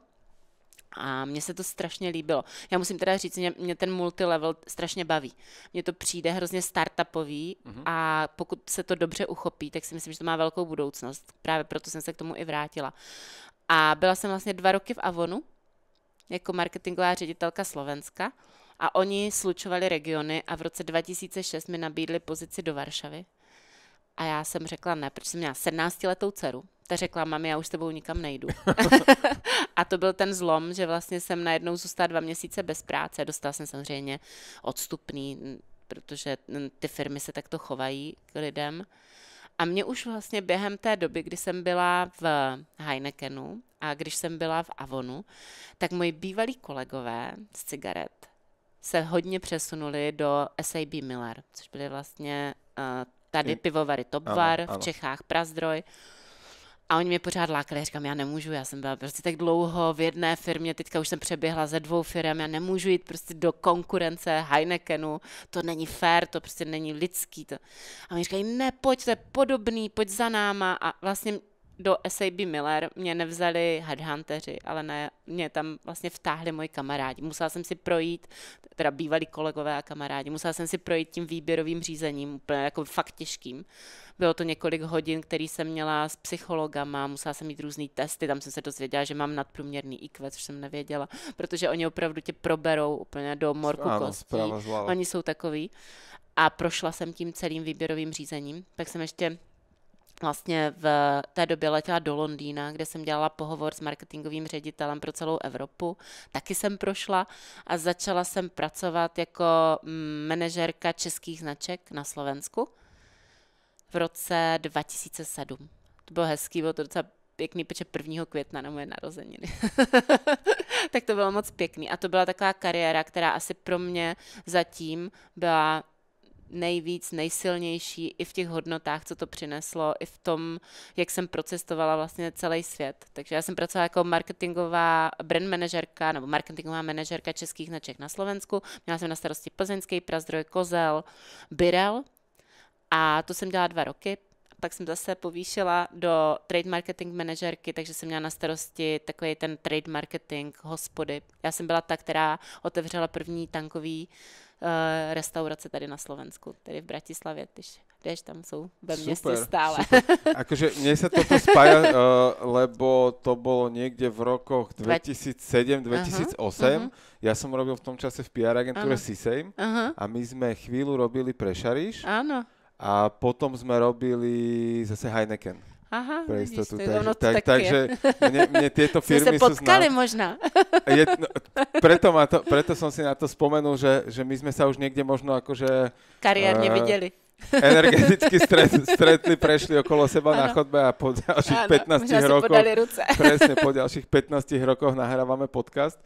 A mně se to strašně líbilo. Já musím teda říct, mě, mě ten multilevel strašně baví. Mně to přijde hrozně startupový uh-huh. a pokud se to dobře uchopí, tak si myslím, že to má velkou budoucnost. Právě proto jsem se k tomu i vrátila. A byla jsem vlastně dva roky v Avonu jako marketingová ředitelka Slovenska a oni slučovali regiony a v roce 2006 mi nabídli pozici do Varšavy. A já jsem řekla ne, protože jsem měla 17 letou dceru. Ta řekla, mami, já už s tebou nikam nejdu. a to byl ten zlom, že vlastně jsem najednou zůstala dva měsíce bez práce. Dostala jsem samozřejmě odstupný, protože ty firmy se takto chovají k lidem. A mě už vlastně během té doby, kdy jsem byla v Heinekenu a když jsem byla v Avonu, tak moji bývalí kolegové z cigaret se hodně přesunuli do SAB Miller, což byly vlastně uh, tady pivovary Topvar, v Čechách Prazdroj. A oni mě pořád lákali, já říkám, já nemůžu, já jsem byla prostě tak dlouho v jedné firmě, teďka už jsem přeběhla ze dvou firm, já nemůžu jít prostě do konkurence Heinekenu, to není fair, to prostě není lidský. To. A oni říkají, ne, pojď, to je podobný, pojď za náma. A vlastně do SAB Miller mě nevzali headhunteri, ale ne, mě tam vlastně vtáhli moji kamarádi. Musela jsem si projít, teda bývalí kolegové a kamarádi, musela jsem si projít tím výběrovým řízením, úplně jako fakt těžkým. Bylo to několik hodin, který jsem měla s psychologama, musela jsem mít různé testy, tam jsem se dozvěděla, že mám nadprůměrný IQ, což jsem nevěděla, protože oni opravdu tě proberou úplně do morku ano, kostí. Oni jsou takový. A prošla jsem tím celým výběrovým řízením. Tak jsem ještě vlastně v té době letěla do Londýna, kde jsem dělala pohovor s marketingovým ředitelem pro celou Evropu. Taky jsem prošla a začala jsem pracovat jako mm, manažerka českých značek na Slovensku v roce 2007. To bylo hezký, bylo to docela pěkný, protože 1. května na moje narozeniny. tak to bylo moc pěkný. A to byla taková kariéra, která asi pro mě zatím byla nejvíc, nejsilnější i v těch hodnotách, co to přineslo, i v tom, jak jsem procestovala vlastně celý svět. Takže já jsem pracovala jako marketingová brand manažerka nebo marketingová manažerka českých značek na Slovensku. Měla jsem na starosti plzeňský prazdroj, kozel, Birel a to jsem dělala dva roky, pak jsem zase povýšila do trade marketing manažerky, takže jsem měla na starosti takový ten trade marketing hospody. Já jsem byla ta, která otevřela první tankový Eh, restaurace tady na Slovensku, tedy v Bratislavě, když jdeš, tam jsou ve městě super, stále. Super. Akože mně se toto spája, uh, lebo to bylo někde v rokoch 2007-2008. Uh-huh, Ja som robil v tom čase v PR agentúre uh-huh. uh-huh. a my sme chvíľu robili pre Šariš. Uh-huh. A potom sme robili zase Heineken. Aha, pro jistotu, Vidíš, takže, tak, tak takže mne, mne tieto firmy sa potkali sú znám... možná. Je, no, preto, ma to, preto som si na to spomenul, že, že my sme sa už niekde možno akože... Kariérne uh, videli. Energeticky stret, stretli, prešli okolo seba ano. na chodbe a po ďalších ano, 15 rokoch... Ruce. Presne, po ďalších 15 rokoch nahrávame podcast.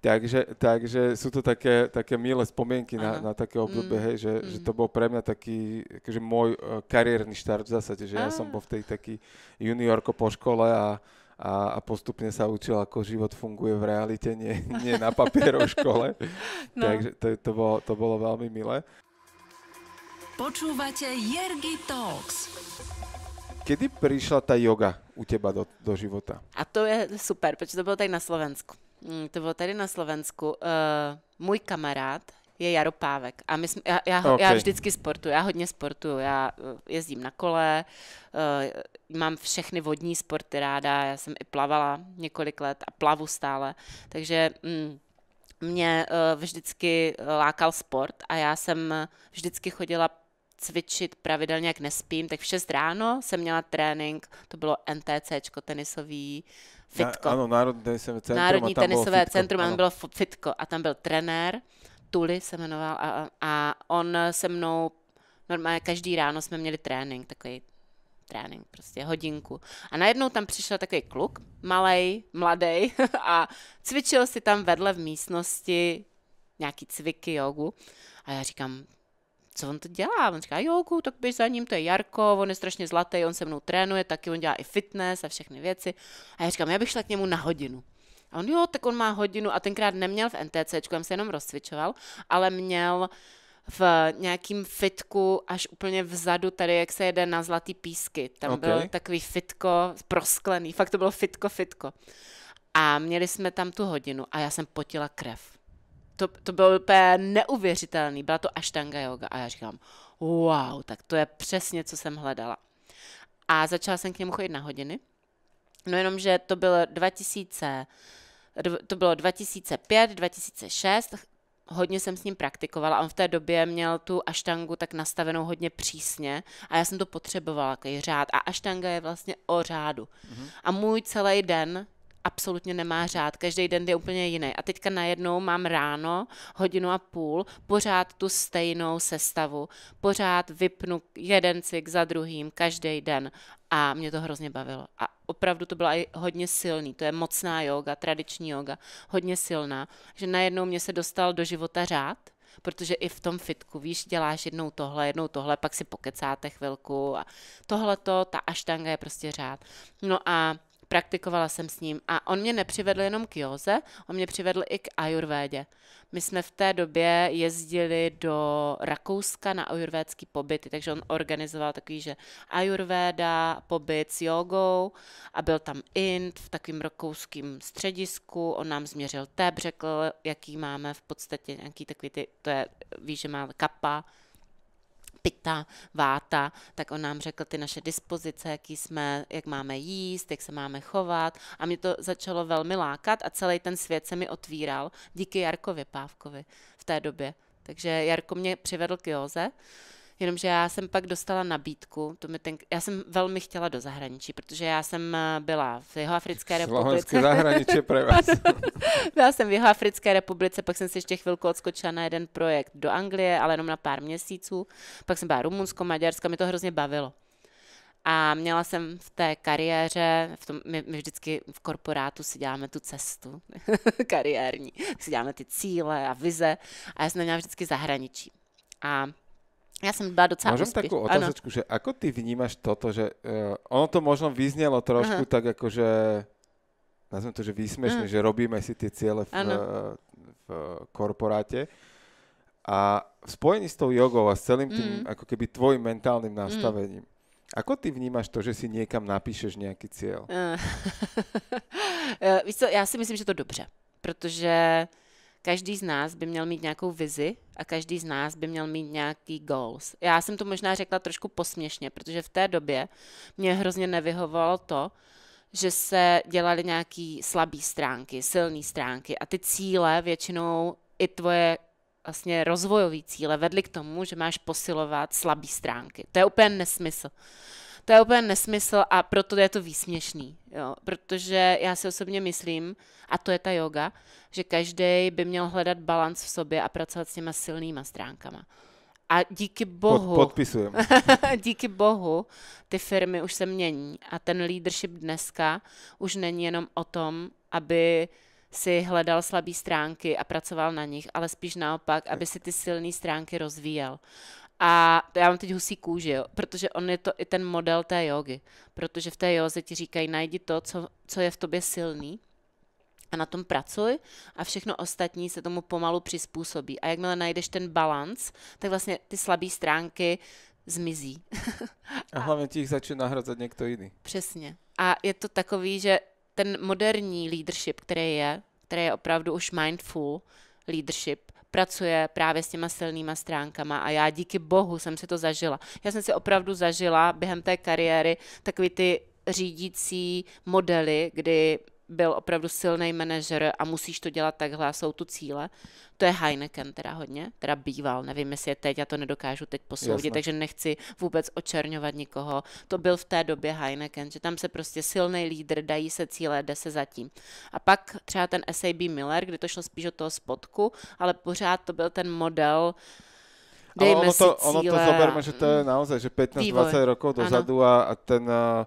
Takže, takže sú to také, také milé spomienky na, na také obdobie, mm, hej, že, mm. Eh, že to bol pre mňa taký akože môj uh, kariérny štart v zásade, že ah. ja som bol v tej taký juniorko po škole a, a, a postupne sa učil, ako život funguje v realite, nie, nie na papierov škole. no. Takže to, to, bolo, to bolo veľmi milé. Počúvate Jergy Talks. Kedy prišla ta yoga u teba do, do života? A to je super, protože to bylo tady na Slovensku. Mm, to bylo tady na Slovensku. Uh, můj kamarád je Jaro Pávek. A my jsme, já, já, okay. já vždycky sportuju, já hodně sportuju. Já eh, jezdím na kole, uh, mám všechny vodní sporty ráda, já jsem i plavala několik let a plavu stále. Takže... Mm, mě uh, vždycky lákal sport a já jsem vždycky chodila cvičit pravidelně, jak nespím, tak v 6 ráno jsem měla trénink, to bylo NTC tenisový, Fitko. Na, ano, Národní tenisové centrum. Národní tenisové fitko, centrum, tam bylo Fitko a tam byl trenér, Tuli se jmenoval a, a on se mnou, normálně každý ráno jsme měli trénink, takový trénink, prostě hodinku. A najednou tam přišel takový kluk, malý, mladý, a cvičil si tam vedle v místnosti nějaký cviky, jogu. A já říkám, co on to dělá? On říká, jogu, tak běž za ním, to je Jarko, on je strašně zlatý, on se mnou trénuje, taky on dělá i fitness a všechny věci. A já říkám, já bych šla k němu na hodinu. A on, jo, tak on má hodinu a tenkrát neměl v NTC, on se jenom rozcvičoval, ale měl v nějakým fitku až úplně vzadu tady, jak se jede na Zlatý písky. Tam okay. byl takový fitko prosklený, fakt to bylo fitko, fitko. A měli jsme tam tu hodinu a já jsem potila krev to, to bylo úplně neuvěřitelné. byla to ashtanga yoga a já říkám, wow, tak to je přesně, co jsem hledala. A začala jsem k němu chodit na hodiny, no jenom, že to bylo 2000, to bylo 2005, 2006, hodně jsem s ním praktikovala. On v té době měl tu aštangu tak nastavenou hodně přísně a já jsem to potřebovala, takový řád. A aštanga je vlastně o řádu. Mm-hmm. A můj celý den absolutně nemá řád, každý den je úplně jiný. A teďka najednou mám ráno hodinu a půl, pořád tu stejnou sestavu, pořád vypnu jeden cvik za druhým, každý den. A mě to hrozně bavilo. A opravdu to byla i hodně silný, to je mocná yoga, tradiční yoga, hodně silná, že najednou mě se dostal do života řád, protože i v tom fitku, víš, děláš jednou tohle, jednou tohle, pak si pokecáte chvilku a tohleto, ta aštanga je prostě řád. No a praktikovala jsem s ním a on mě nepřivedl jenom k józe, on mě přivedl i k ajurvédě. My jsme v té době jezdili do Rakouska na ajurvédský pobyty, takže on organizoval takový, že ajurvéda, pobyt s jogou a byl tam Ind v takovým rakouským středisku, on nám změřil tep, řekl, jaký máme v podstatě nějaký takový ty, to je, víš, že má kapa, pita, váta, tak on nám řekl ty naše dispozice, jaký jsme, jak máme jíst, jak se máme chovat a mě to začalo velmi lákat a celý ten svět se mi otvíral díky Jarkovi Pávkovi v té době. Takže Jarko mě přivedl k Joze, jenomže já jsem pak dostala nabídku, to mi ten, já jsem velmi chtěla do zahraničí, protože já jsem eh, byla v Jihoafrické republice. zahraničí pro vás. byla jsem v Jihoafrické republice, pak jsem si ještě chvilku odskočila na jeden projekt do Anglie, ale jenom na pár měsíců, pak jsem byla Rumunsko, Maďarsko, mi to hrozně bavilo. A měla jsem v té kariéře, v tom, my, my vždycky v korporátu si děláme tu cestu kariérní, si děláme ty cíle a vize a já jsem měla vždycky zahraničí. A Ja som byla docela Môžem takú otázočku, že ako ty vnímaš toto, že uh, ono to možno vyznelo trošku Aha. tak že nazvem to, že výsmešne, hm. že robíme si tie ciele v, ano. v korporáte. A v spojení s tou jogou a s celým tým, mm. ako keby tvojim mentálnym nastavením, mm. Ako ty vnímáš to, že si někam napíšeš nějaký cíl? Eh, eh, víš co, já si myslím, že to dobře, protože každý z nás by měl mít nějakou vizi a každý z nás by měl mít nějaký goals. Já jsem to možná řekla trošku posměšně, protože v té době mě hrozně nevyhovovalo to, že se dělaly nějaký slabé stránky, silné stránky a ty cíle většinou i tvoje vlastně rozvojové cíle vedly k tomu, že máš posilovat slabé stránky. To je úplně nesmysl. To je úplně nesmysl a proto je to výsměšný. Jo? Protože já si osobně myslím, a to je ta yoga, že každý by měl hledat balans v sobě a pracovat s těma silnýma stránkama. A díky bohu... Pod, podpisujem. díky bohu ty firmy už se mění a ten leadership dneska už není jenom o tom, aby si hledal slabé stránky a pracoval na nich, ale spíš naopak, aby si ty silné stránky rozvíjel. A já mám teď husí kůži, jo, protože on je to i ten model té jogy. Protože v té józe ti říkají, najdi to, co, co je v tobě silný a na tom pracuj a všechno ostatní se tomu pomalu přizpůsobí. A jakmile najdeš ten balans, tak vlastně ty slabé stránky zmizí. a hlavně ti jich začne nahrazat někdo jiný. Přesně. A je to takový, že ten moderní leadership, který je, který je opravdu už mindful leadership, pracuje právě s těma silnýma stránkama a já díky bohu jsem si to zažila. Já jsem si opravdu zažila během té kariéry takový ty řídící modely, kdy byl opravdu silný manažer a musíš to dělat takhle a jsou tu cíle. To je Heineken teda hodně, teda býval, nevím, jestli je teď, já to nedokážu teď posoudit, Jasne. takže nechci vůbec očerňovat nikoho. To byl v té době Heineken, že tam se prostě silný lídr, dají se cíle, jde se zatím. A pak třeba ten SAB Miller, kdy to šlo spíš od toho spodku, ale pořád to byl ten model, dejme ono si to, cíle. Ono to zoberme, a... že to je mm. naozaj, že 15-20 rokov dozadu a, a ten... Uh,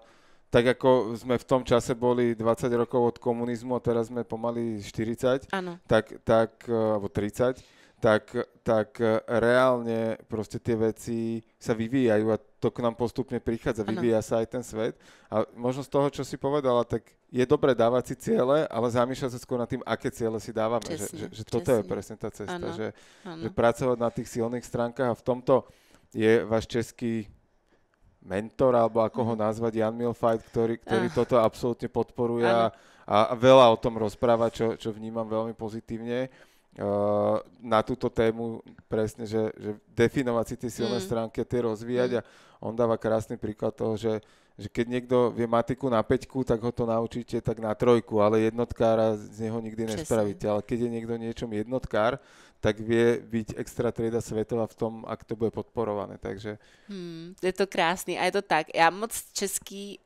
tak ako sme v tom čase boli 20 rokov od komunizmu a teraz sme pomaly 40, ano. tak, tak, eh, alebo 30, tak, tak eh, reálne proste tie veci sa vyvíjajú a to k nám postupne prichádza, ano. vyvíja sa aj ten svet. A možno z toho, čo si povedala, tak je dobré dávať si ciele, ale zamýšľať sa skôr nad tým, aké ciele si dávame. Přesně, že, že, že toto přesně. je presne tá cesta, ano. Že, ano. že pracovať na tých silných stránkach a v tomto je váš český mentor alebo ako ho mhm. nazvať, Jan Milfight, ktorý, ktorý ah. toto absolútne podporuje a, a veľa o tom rozpráva, čo, čo vnímam veľmi pozitívne. Uh, na túto tému presne, že, že definovať si tie silné mm. stránky a tie rozvíjať mm. a on dáva krásny príklad toho, že, že keď niekto vie matiku na peťku, tak ho to naučíte tak na trojku, ale jednotkára z neho nikdy Česný. nespravíte. Ale keď je niekto niečom jednotkár, tak vie byť extra trieda svetová v tom, ak to bude podporované. Takže... Hmm, je to krásný a je to tak. Já moc český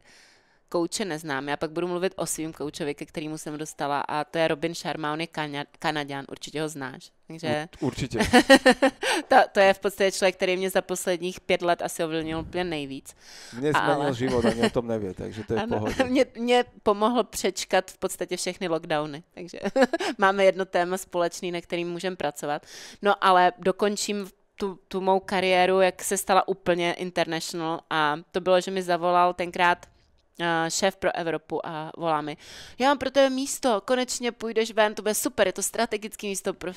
kouče neznám. Já pak budu mluvit o svým koučovi, ke kterému jsem dostala a to je Robin Sharma, on je Kanaďan, určitě ho znáš. Takže... Určitě. to, to, je v podstatě člověk, který mě za posledních pět let asi ovlivnil úplně nejvíc. Mě změnil Ale... život, ani o tom nevě, takže to je ano, pohodě. Mě, mě, pomohl přečkat v podstatě všechny lockdowny, takže máme jedno téma společný, na kterým můžeme pracovat. No ale dokončím tu, tu mou kariéru, jak se stala úplně international a to bylo, že mi zavolal tenkrát Eh, šéf pro Evropu a volá mi, já mám pro tebe místo, konečně půjdeš ven, to bude super, je to strategické místo, pro,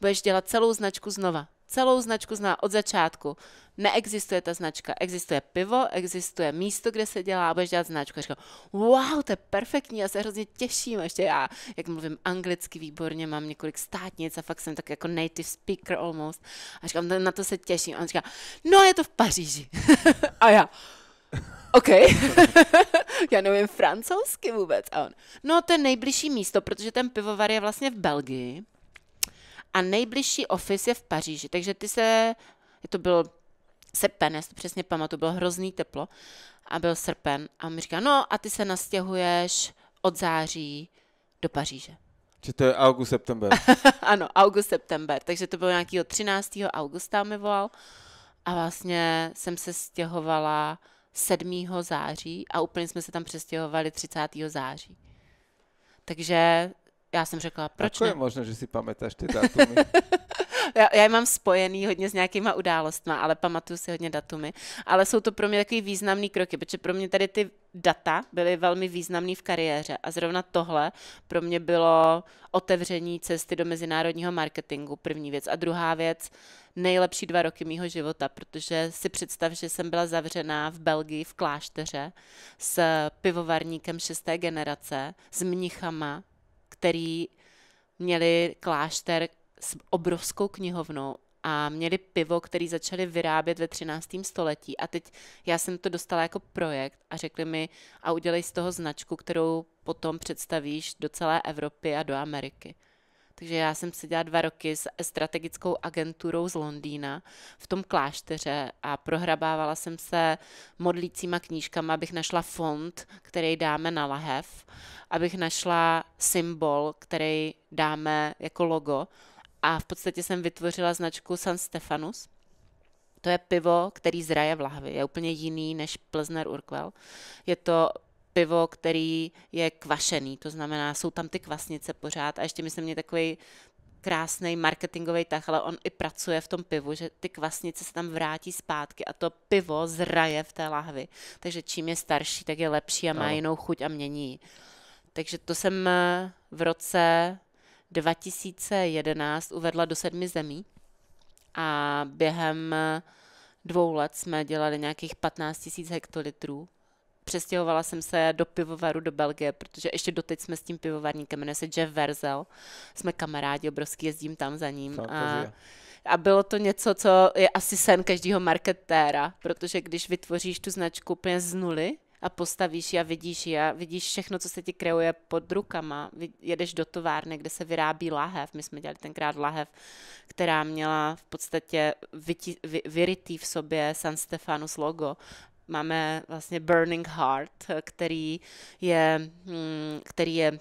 budeš dělat celou značku znova. Celou značku zná od začátku. Neexistuje ta značka, existuje pivo, existuje místo, kde se dělá a budeš dělat značku. A říkám, wow, to je perfektní, já se hrozně těším. Ještě já, jak mluvím anglicky výborně, mám několik státnic a fakt jsem tak jako native speaker almost. A říkám, na to se těším. A on říká, no je to v Paříži. a já, OK. Já nevím francouzsky vůbec. A on. No, to je nejbližší místo, protože ten pivovar je vlastně v Belgii a nejbližší office je v Paříži. Takže ty se, to byl si to přesně pamatuju, bylo hrozný teplo a byl srpen. A on mi říká, no a ty se nastěhuješ od září do Paříže. Či to je august, september. ano, august, september. Takže to bylo nějakého 13. augusta mi volal. A vlastně jsem se stěhovala 7. září a úplně jsme se tam přestěhovali 30. září. Takže já jsem řekla, proč Ako ne? je možné, že si pamatáš ty datumy? já, já je mám spojený hodně s nějakýma událostma, ale pamatuju si hodně datumy. Ale jsou to pro mě takový významný kroky, protože pro mě tady ty data byly velmi významný v kariéře a zrovna tohle pro mě bylo otevření cesty do mezinárodního marketingu, první věc. A druhá věc, nejlepší dva roky mýho života, protože si představ, že jsem byla zavřená v Belgii v klášteře s pivovarníkem šesté generace, s mnichama, který měli klášter s obrovskou knihovnou a měli pivo, který začali vyrábět ve 13. století. A teď já jsem to dostala jako projekt a řekli mi, a udělej z toho značku, kterou potom představíš do celé Evropy a do Ameriky. Takže já jsem seděla dva roky s strategickou agenturou z Londýna v tom klášteře a prohrabávala jsem se modlícíma knížkama, abych našla fond, který dáme na lahev, abych našla symbol, který dáme jako logo a v podstatě jsem vytvořila značku San Stefanus. To je pivo, který zraje v lahvi. Je úplně jiný než Plzner Urquell. Je to pivo, který je kvašený, to znamená, jsou tam ty kvasnice pořád a ještě myslím, mě takový krásný marketingový tah, ale on i pracuje v tom pivu, že ty kvasnice se tam vrátí zpátky a to pivo zraje v té lahvi. Takže čím je starší, tak je lepší a má no. jinou chuť a mění. Takže to jsem eh, v roce 2011 uvedla do sedmi zemí a během dvou let jsme dělali nějakých 15 000 hektolitrů. Přestěhovala jsem se do pivovaru do Belgie, protože ještě doteď jsme s tím pivovarníkem, jmenuje se Jeff Verzel, jsme kamarádi, obrovský jezdím tam za ním. a, a bylo to něco, co je asi sen každého marketéra, protože když vytvoříš tu značku úplně z nuly, a postavíš ji a vidíš ji a vidíš všechno, co se ti kreuje pod rukama. Jedeš do továrny, kde se vyrábí lahev. My jsme dělali tenkrát lahev, která měla v podstatě vyti, vy, vyrytý v sobě San Stefanus logo máme vlastně Burning Heart, který je, hmm, který je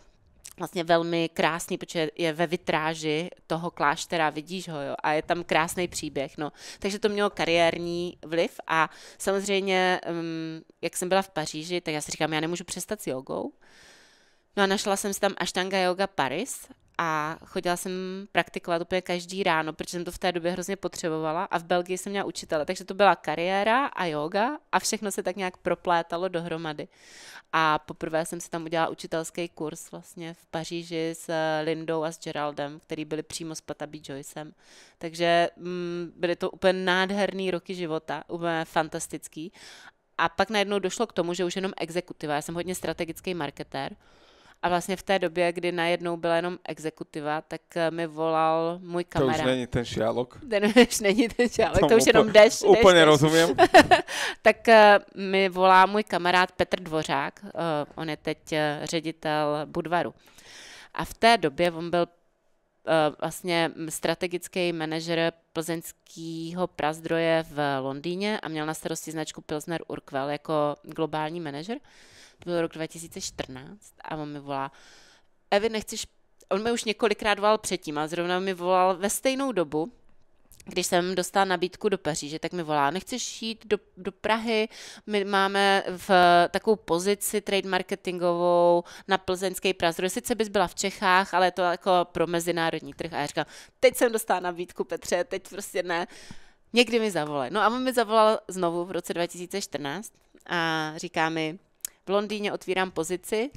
vlastně velmi krásný, protože je ve vitráži toho kláštera, vidíš ho, jo, a je tam krásný příběh, no. Takže to mělo kariérní vliv a samozřejmě, um, jak jsem byla v Paříži, tak já si říkám, já nemůžu přestat s jogou, No a našla jsem si tam Ashtanga Yoga Paris a chodila jsem praktikovat úplně každý ráno, protože jsem to v té době hrozně potřebovala a v Belgii jsem měla učitele, takže to byla kariéra a yoga a všechno se tak nějak proplétalo dohromady. A poprvé jsem si tam udělala učitelský kurz vlastně v Paříži s eh, Lindou a s Geraldem, který byli přímo s Pataby Joycem. Takže mm, byly to úplně nádherný roky života, úplně fantastický. A pak najednou došlo k tomu, že už jenom exekutiva, já jsem hodně strategický marketér, a vlastně v té době, kdy najednou byla jenom exekutiva, tak eh, mi volal můj kamarád. To už není ten šialok. Ten už není ten šialok. to už jenom deš úplně deš. rozumím. tak eh, mi volá můj kamarád Petr Dvořák, eh, on je teď ředitel Budvaru. A v té době on byl vlastně strategický manažer plzeňského prazdroje v Londýně a měl na starosti značku Pilsner Urquell jako globální manažer byl rok 2014 a on mi volá, Evi, nechceš, on mi už několikrát volal předtím a zrovna mi volal ve stejnou dobu, když jsem dostala nabídku do Paříže, tak mi volá, nechceš jít do, do Prahy, my máme v takovou pozici trade marketingovou na plzeňské Praze, sice bys byla v Čechách, ale je to jako pro mezinárodní trh. A já říkám, teď jsem dostala nabídku, Petře, teď prostě ne. Někdy mi zavolá. No a on mi zavolal znovu v roce 2014 a říká mi, v Londýně otvírám pozici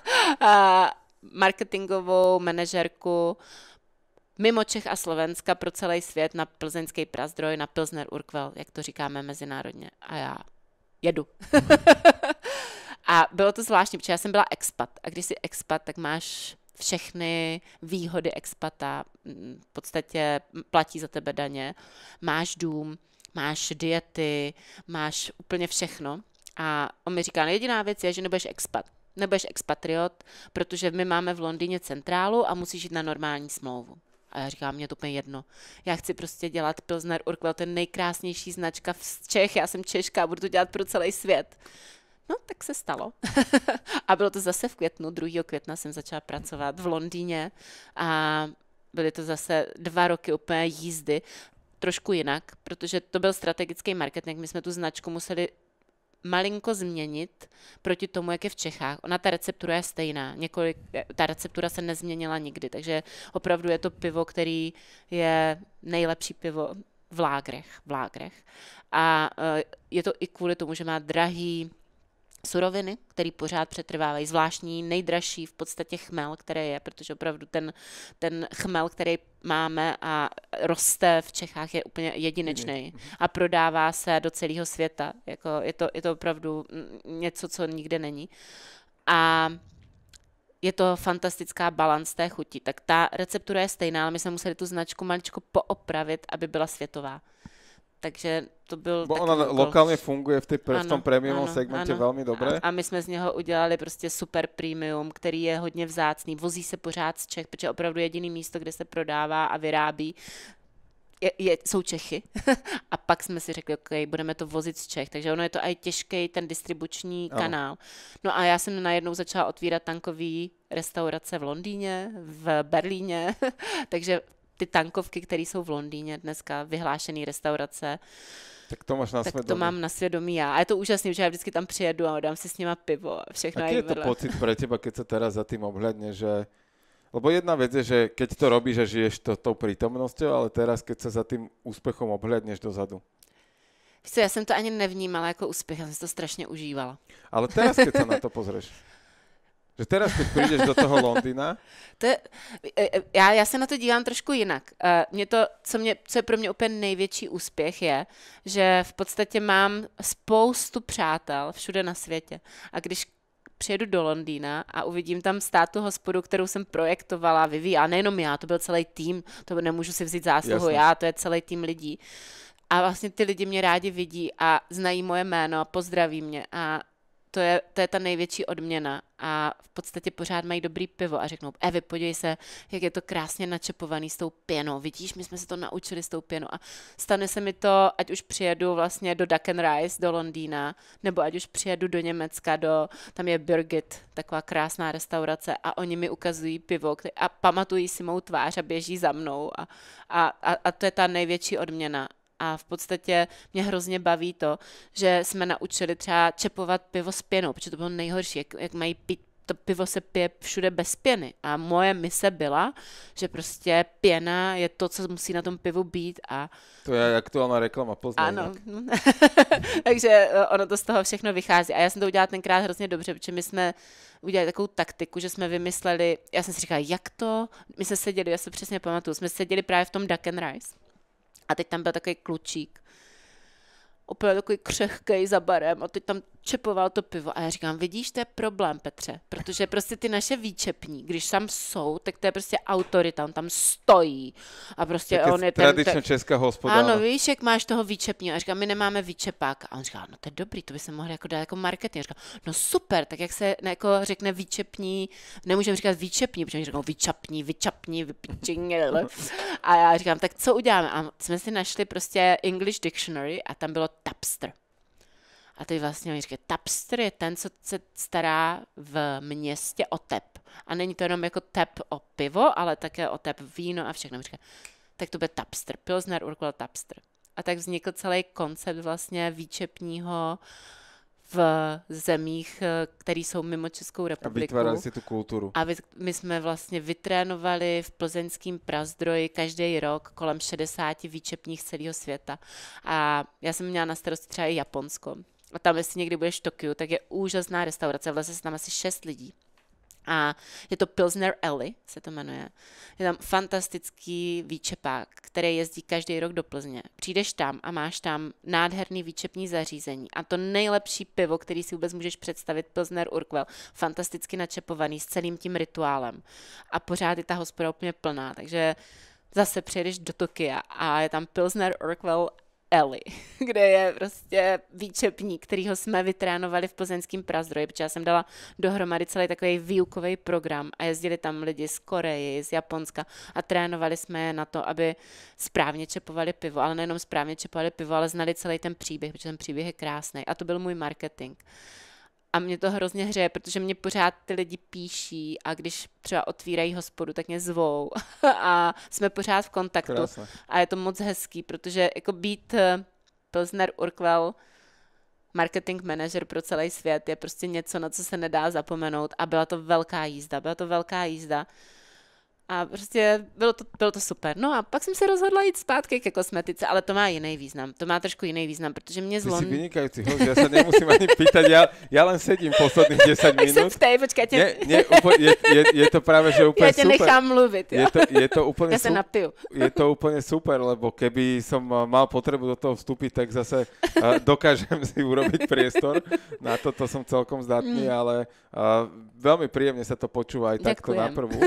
marketingovou manažerku mimo Čech a Slovenska pro celý svět na plzeňský prazdroj, na Pilsner Urquell, jak to říkáme mezinárodně. A já jedu. a bylo to zvláštní, protože já jsem byla expat. A když jsi expat, tak máš všechny výhody expata, mm, v podstatě platí za tebe daně, máš dům, máš diety, máš úplně všechno. A on mi říká, no jediná věc je, že nebudeš expat, nebudeš expatriot, protože my máme v Londýně centrálu a musíš jít na normální smlouvu. A já říkám, mě to úplně jedno. Já chci prostě dělat Pilsner Urquell, to je nejkrásnější značka v Čech, já jsem Češka a budu to dělat pro celý svět. No, tak se stalo. a bylo to zase v květnu, 2. května jsem začala pracovat v Londýně a byly to zase dva roky úplně jízdy, trošku jinak, protože to byl strategický marketing, my jsme tu značku museli malinko změnit proti tomu, jak je v Čechách. Ona ta receptura je stejná. Několik, ta receptura se nezměnila nikdy, takže opravdu je to pivo, který je nejlepší pivo v lágrech. V lágrech. A e, je to i kvůli tomu, že má drahý suroviny, které pořád přetrvávají, zvláštní nejdražší v podstatě chmel, který je, protože opravdu ten, ten chmel, který máme a roste v Čechách, je úplně jedinečný mhm. a prodává se do celého světa. Jako je, to, je to opravdu něco, co nikde není. A je to fantastická balance té chuti. Tak ta receptura je stejná, ale my jsme museli tu značku maličko poopravit, aby byla světová takže to byl Bo ona jako... lokálně funguje v, tý, ano, v tom premium segmentě ano. velmi dobře. A, a my jsme z něho udělali prostě super premium, který je hodně vzácný. Vozí se pořád z Čech, protože opravdu jediný místo, kde se prodává a vyrábí, je, je, jsou Čechy. a pak jsme si řekli, OK, budeme to vozit z Čech. Takže ono je to i těžký, ten distribuční ano. kanál. No a já jsem najednou začala otvírat tankový restaurace v Londýně, v Berlíně, takže ty tankovky, které jsou v Londýně dneska, vyhlášené restaurace. Tak to máš na tak svědomí. to mám na svědomí já. A je to úžasné, že já vždycky tam přijedu a dám si s nima pivo a všechno. Jaký je to vedle. pocit pro teba, když se teda za tím obhledně, že Lebo jedna věc je, že keď to robíš a žiješ to tou prítomnosťou, ale teraz, keď se za tím úspěchem obhľadneš dozadu. Víš co, já jsem to ani nevnímala jako úspěch, já jsem to strašně užívala. Ale teraz, keď se na to pozřeš. Že teraz, keď přijdeš do toho Londýna... To je, e, e, já, já se na to dívám trošku jinak. E, mě to, co, mě, co je pro mě úplně největší úspěch, je, že v podstatě mám spoustu přátel všude na světě. A když přijedu do Londýna a uvidím tam státu hospodu, kterou jsem projektovala, vyvíjí, a nejenom já, to byl celý tým, to nemůžu si vzít zásluhu Jasne. já, to je celý tým lidí. A vlastně ty lidi mě rádi vidí a znají moje jméno, pozdraví mě a to je, to je ta největší odměna a v podstatě pořád mají dobrý pivo a řeknou, Evi, podívej se, jak je to krásně načepovaný s tou pěnou, vidíš, my jsme se to naučili s tou pěnou a stane se mi to, ať už přijedu vlastně do Duck and Rice, do Londýna, nebo ať už přijedu do Německa, do, tam je Birgit, taková krásná restaurace a oni mi ukazují pivo a pamatují si mou tvář a běží za mnou a, a, a, a to je ta největší odměna a v podstatě mě hrozně baví to, že jsme naučili třeba čepovat pivo s pěnou, protože to bylo nejhorší, jak, jak mají pít to pivo se pije všude bez pěny. A moje mise byla, že prostě pěna je to, co musí na tom pivu být. A... To je aktuální reklama, poznám. Ano. Takže eh, ono to z toho všechno vychází. A já jsem to udělala tenkrát hrozně dobře, protože my jsme udělali takovou taktiku, že jsme vymysleli, já jsem si říkala, jak to? My jsme seděli, já se přesně pamatuju, jsme seděli právě v tom Duck and Rice a teď tam byl takový klučík, opravdu takový křehkej za barem a teď tam čepoval to pivo. A já říkám, vidíš, to je problém, Petře, protože prostě ty naše výčepní, když tam jsou, tak to je prostě autorita, on tam stojí. A prostě tak on je ten... Tradičně česká hospoda. Ano, víš, jak máš toho výčepního. A říkám, my nemáme výčepák. A on říká, no to je dobrý, to by se mohli jako dát jako marketing. A říkám, no super, tak jak se jako řekne výčepní, nemůžeme říkat výčepní, protože oni řeknou výčapní, výčapní, vypičení. A já říkám, tak co uděláme? A jsme si našli prostě English Dictionary a tam bylo tapster. A teď vlastně oni říkají, tapstr je ten, co se stará v městě o tep. A není to jenom jako tep o pivo, ale také o tep víno a všechno. Říkají, tak to bude tapstr, Pilsner urkval tapstr. A tak vznikl celý koncept vlastně výčepního v zemích, eh, které jsou mimo Českou republiku. A si tu kulturu. A my jsme vlastně vytrénovali v plzeňském prazdroji každý rok kolem 60 výčepních celého světa. A já jsem měla na starosti třeba i Japonsko a tam, jestli někdy budeš v Tokiu, tak je úžasná restaurace, vlastně se tam asi šest lidí. A je to Pilsner Alley, se to jmenuje. Je tam fantastický výčepák, který jezdí každý rok do Plzně. Přijdeš tam a máš tam nádherný výčepní zařízení a to nejlepší pivo, který si vůbec můžeš představit, Pilsner Urquell, fantasticky načepovaný s celým tím rituálem. A pořád je ta hospoda úplně plná, takže zase přijedeš do Tokia a je tam Pilsner Urquell Eli, kde je prostě výčepník, kterýho jsme vytrénovali v plzeňském prazdroji, protože já jsem dala dohromady celý takový výukový program a jezdili tam lidi z Koreji, z Japonska a trénovali jsme je na to, aby správně čepovali pivo, ale nejenom správně čepovali pivo, ale znali celý ten příběh, protože ten příběh je krásný a to byl můj marketing. A mě to hrozně hřeje, protože mě pořád ty lidi píší a když třeba otvírají hospodu, tak mě zvou a jsme pořád v kontaktu. Krásne. A je to moc hezký, protože jako být eh, Pilsner Urquell marketing manager pro celý svět je prostě něco, na co se nedá zapomenout a byla to velká jízda, byla to velká jízda a prostě bylo to, bylo to super. No a pak jsem se rozhodla jít zpátky ke kosmetice, ale to má jiný význam. To má trošku jiný význam, protože mě zlom... Ty jsi vynikající host, já se nemusím ani pýtat, já, já len sedím posledních 10 minut. Tak jsem v té, počkej, tě... Ne, ne, je, je, je, to právě, že úplně Já tě super. nechám mluvit, jo? Je to, je to úplně já se napiju. Je to úplně super, lebo keby jsem mal potřebu do toho vstupit, tak zase uh, dokážem si urobiť priestor. Na to, to jsem celkom zdatný, mm. ale uh, příjemně se to počúva i takto na prvu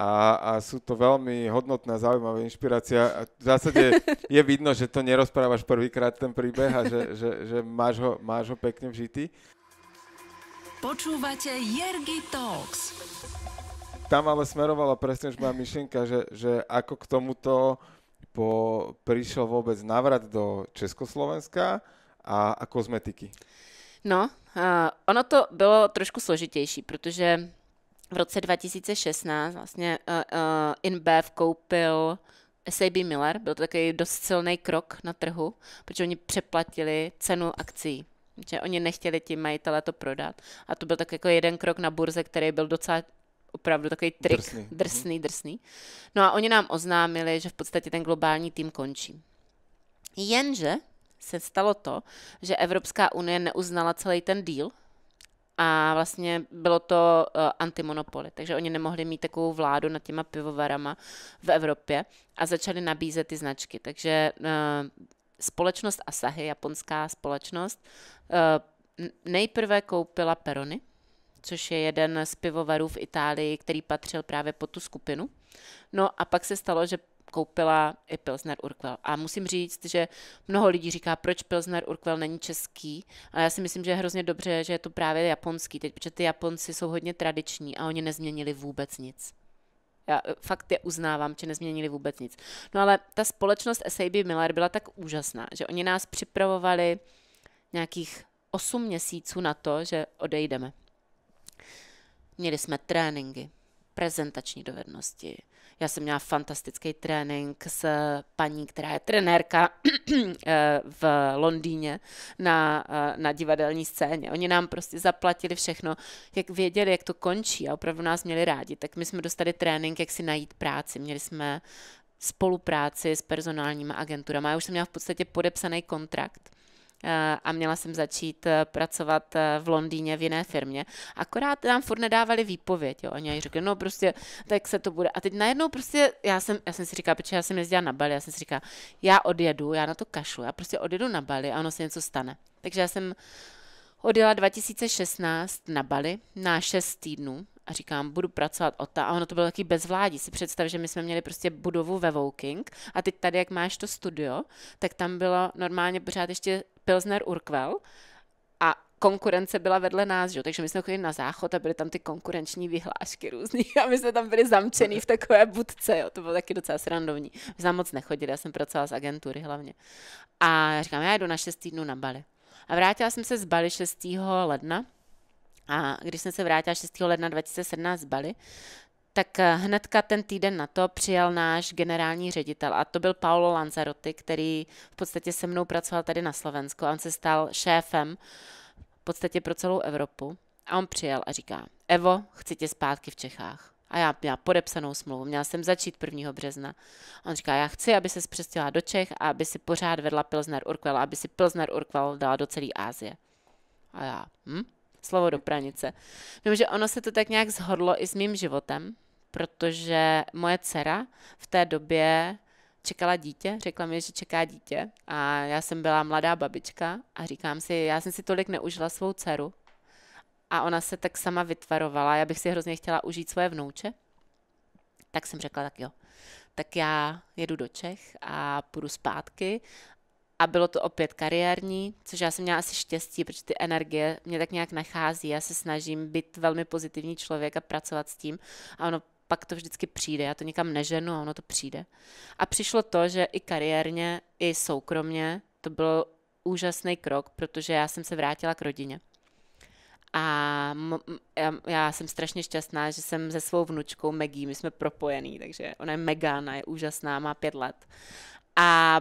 a, a sú to veľmi hodnotná, zaujímavá inšpirácia. V zásade je vidno, že to nerozprávaš prvýkrát ten príbeh a že, že, že máš, ho, máš ho pekne vžitý. Počúvate Jergy Talks. Tam ale smerovala presne už moja myšlienka, že, že ako k tomuto po, prišiel vôbec návrat do Československa a, a kozmetiky. No, uh, ono to bylo trošku složitější, protože v roce 2016 vlastně uh, eh, uh, eh, InBev koupil SAB Miller, byl to takový dost silný krok na trhu, protože oni přeplatili cenu akcí že oni nechtěli ti majitele to prodat. A to byl tak jako jeden krok na burze, který byl docela opravdu takový trik, drsný. drsný, mhm. drsný. No a oni nám oznámili, že v podstatě ten globální tým končí. Jenže se stalo to, že Evropská unie neuznala celý ten díl, a vlastně bylo to uh, antimonopoly, takže oni nemohli mít takovou vládu nad těma pivovarama v Evropě a začali nabízet ty značky. Takže uh, společnost Asahi, japonská společnost, uh, nejprve koupila Perony, což je jeden z pivovarů v Itálii, který patřil právě pod tu skupinu. No a pak se stalo, že koupila i Pilsner Urquell. A musím říct, že mnoho lidí říká, proč Pilsner Urquell není český, ale já si myslím, že je hrozně dobře, že je to právě japonský teď, protože ty Japonci jsou hodně tradiční a oni nezměnili vůbec nic. Já eh, fakt je uznávám, že nezměnili vůbec nic. No ale ta společnost SAB Miller byla tak úžasná, že oni nás připravovali nějakých 8 měsíců na to, že odejdeme. Měli jsme tréninky, prezentační dovednosti, já jsem měla fantastický trénink s paní, která je trenérka eh, v Londýně na, eh, na divadelní scéně. Oni nám prostě zaplatili všechno, jak věděli, jak to končí a opravdu nás měli rádi. Tak my jsme dostali trénink, jak si najít práci. Měli jsme spolupráci s personálníma agenturama. Já už jsem měla v podstatě podepsaný kontrakt Eh, a měla jsem začít eh, pracovat eh, v Londýně v jiné firmě. Akorát nám furt nedávali výpověď, jo. Oni řekli, no prostě, tak se to bude. A teď najednou prostě, já jsem, já jsem si říkala, protože já jsem jezdila na Bali, já jsem si říkala, já odjedu, já na to kašlu, já prostě odjedu na Bali a ono se něco stane. Takže já jsem odjela 2016 na Bali na 6 týdnů a říkám, budu pracovat od ta. A ono to bylo taky bezvládí. Si představ, že my jsme měli prostě budovu ve Woking a teď tady, jak máš to studio, tak tam bylo normálně pořád ještě Pilsner Urquell a konkurence byla vedle nás, že? takže my jsme chodili na záchod a byly tam ty konkurenční vyhlášky různých a my jsme tam byli zamčený v takové budce, jo? to bylo taky docela srandovní. My jsme moc nechodili, já jsem pracovala z agentury hlavně. A říkám, já jdu na 6 týdnů na Bali. A vrátila jsem se z Bali 6. ledna a když jsem se vrátila 6. ledna 2017 z Bali, tak eh, hnedka ten týden na to přijal náš generální ředitel a to byl Paolo Lanzarotti, který v podstatě se mnou pracoval tady na Slovensku a on se stal šéfem v podstatě pro celou Evropu a on přijel a říká, Evo, chci tě zpátky v Čechách. A já měla podepsanou smlouvu, měla jsem začít 1. března. A on říká, já chci, aby se přestěhovala do Čech a aby si pořád vedla Pilsner Urquell, aby si Pilsner Urquell dala do celé Asie. A já, hm? slovo do pranice. Vím, že ono se to tak nějak zhodlo i s mým životem, protože moje dcera v té době čekala dítě, řekla mi, že čeká dítě a já jsem byla mladá babička a říkám si, já jsem si tolik neužila svou dceru a ona se tak sama vytvarovala, já bych si hrozně chtěla užít svoje vnouče, tak jsem řekla, tak jo, tak já jedu do Čech a půjdu zpátky a bylo to opět kariérní, což já jsem měla asi štěstí, protože ty energie mě tak nějak nachází. Já se snažím být velmi pozitivní člověk a pracovat s tím. A ono pak to vždycky přijde. Já to nikam neženu a ono to přijde. A přišlo to, že i kariérně, i soukromně to byl úžasný krok, protože já jsem se vrátila k rodině. A já, já jsem strašně šťastná, že jsem se svou vnučkou Megí, my jsme propojený, takže ona je Megana, je úžasná, má pět let. A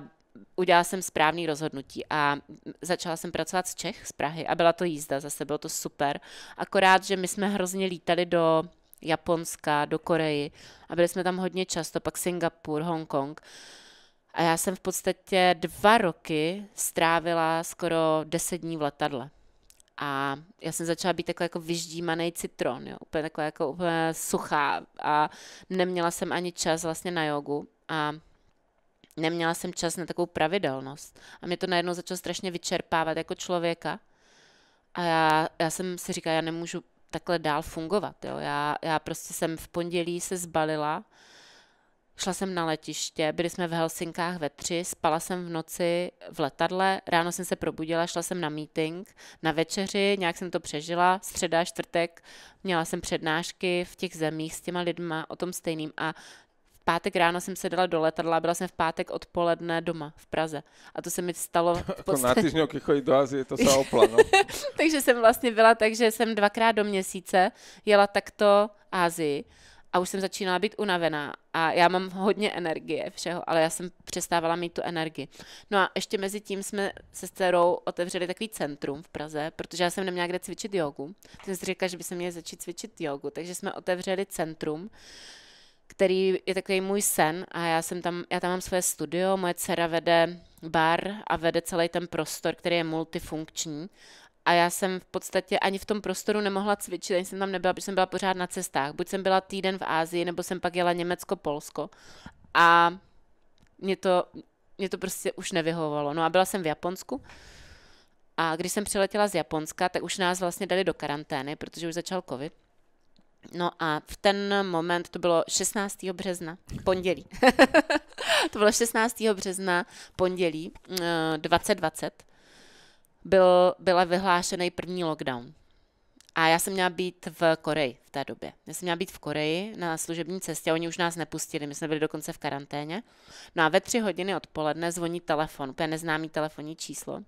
udělala jsem správný rozhodnutí a začala jsem pracovat z Čech, z Prahy a byla to jízda zase, bylo to super. Akorát, že my jsme hrozně lítali do Japonska, do Koreji a byli jsme tam hodně často, pak Singapur, Hongkong. A já jsem v podstatě dva roky strávila skoro deset dní v letadle. A já jsem začala být takový jako vyždímaný citron, jo? úplně taková jako úplně suchá a neměla jsem ani čas vlastně na jogu. A neměla jsem čas na takovou pravidelnost. A mě to najednou začalo strašně vyčerpávat jako člověka. A já, já jsem si říkala, já nemůžu takhle dál fungovat. Jo. Já, já prostě jsem v pondělí se zbalila, šla jsem na letiště, byli jsme v Helsinkách ve tři, spala jsem v noci v letadle, ráno jsem se probudila, šla jsem na meeting, na večeři, nějak jsem to přežila, středa, čtvrtek, měla jsem přednášky v těch zemích s těma lidma o tom stejným a pátek ráno jsem se dala do letadla a byla jsem v pátek odpoledne doma v Praze. A to se mi stalo v podstatě... Na týždňovky chodit do Azie, to se no. takže jsem vlastně byla takže jsem dvakrát do měsíce jela takto Ázii a už jsem začínala být unavená a já mám hodně energie všeho, ale já jsem přestávala mít tu energii. No a ještě mezi tím jsme se s dcerou otevřeli takový centrum v Praze, protože já jsem neměla kde cvičit jogu. Jsem si říkala, že by se měla začít cvičit jogu, takže jsme otevřeli centrum, který je takový můj sen a já jsem tam, já tam mám své studio, moje dcera vede bar a vede celý ten prostor, který je multifunkční a já jsem v podstatě ani v tom prostoru nemohla cvičit, ani jsem tam nebyla, protože jsem byla pořád na cestách. Buď jsem byla týden v Ázii, nebo jsem pak jela Německo, Polsko a mě to, mě to prostě už nevyhovovalo. No a byla jsem v Japonsku a když jsem přiletěla z Japonska, tak už nás vlastně dali do karantény, protože už začal covid. No a v ten moment, to bylo 16. března, pondělí. to bylo 16. března, pondělí 2020, eh, byl, byla vyhlášený první lockdown. A já jsem měla být v Koreji v té době. Já jsem měla být v Koreji na služební cestě, oni už nás nepustili, my jsme byli dokonce v karanténě. No a ve tři hodiny odpoledne zvoní telefon, úplně neznámý telefonní číslo.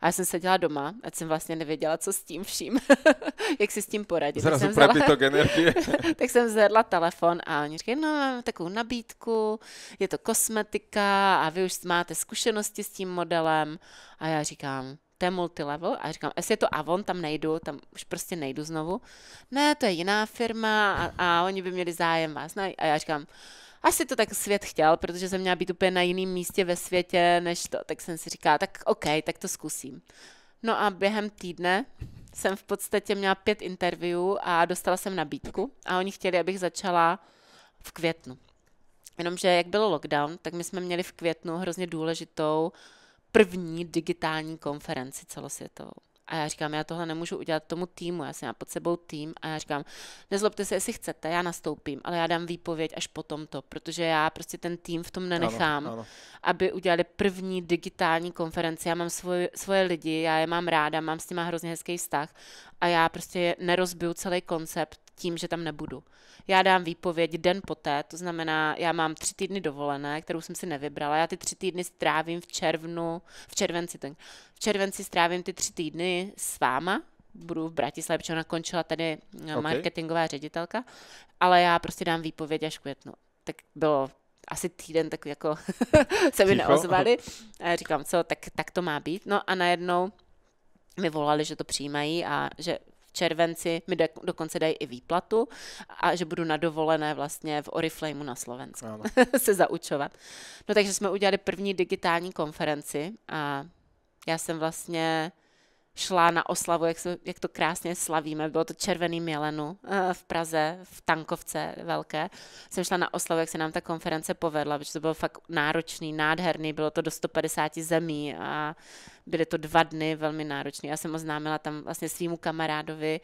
A já jsem seděla doma, a jsem vlastně nevěděla, co s tím vším, jak si s tím poradit. Zrazu tak jsem, vzala, energie. tak jsem zvedla telefon a oni říkají, no máme takovou nabídku, je to kosmetika a vy už máte zkušenosti s tím modelem. A já říkám, to je multilevel. A říkám, jestli je to Avon, tam nejdu, tam už prostě nejdu znovu. Ne, to je jiná firma a, a oni by měli zájem vás. Ne? A já říkám, asi to tak svět chtěl, protože jsem měla být úplně na jiném místě ve světě než to, tak jsem si říkala, tak OK, tak to zkusím. No a během týdne jsem v podstatě měla pět interviewů a dostala jsem nabídku a oni chtěli, abych začala v květnu. Jenomže jak byl lockdown, tak my jsme měli v květnu hrozně důležitou první digitální konferenci celosvětovou. A já říkám, já tohle nemůžu udělat tomu týmu, já jsem já pod sebou tým a já říkám, nezlobte se, jestli chcete, já nastoupím, ale já dám výpověď až po tomto, protože já prostě ten tým v tom nenechám, ano, ano. aby udělali první digitální konferenci. Já mám svoj, svoje lidi, já je mám ráda, mám s nimi hrozně hezký vztah a já prostě nerozbiju celý koncept tím, že tam nebudu. Já dám výpověď den poté, to znamená, já mám tři týdny dovolené, kterou jsem si nevybrala. Já ty tři týdny strávím v červnu, v červenci, ten, v červenci strávím ty tři týdny s váma, budu v Bratislavě, protože ona končila tady eh, okay. marketingová ředitelka, ale já prostě dám výpověď až květnu. Tak bylo asi týden tak jako se mi neozvali. A říkám, co, tak, tak to má být. No a najednou mi volali, že to přijímají a že v červenci mi de- dokonce dají i výplatu a že budu na dovolené vlastně v Oriflameu na Slovensku se zaučovat. No takže jsme udělali první digitální konferenci a já jsem vlastně šla na oslavu, jak, se, jak to krásně slavíme, bylo to červený mělenu eh, v Praze, v tankovce velké. Jsem šla na oslavu, jak se nám ta konference povedla, protože to bylo fakt náročný, nádherný, bylo to do 150 zemí a byly to dva dny velmi náročný. Já jsem oznámila tam vlastně svýmu kamarádovi,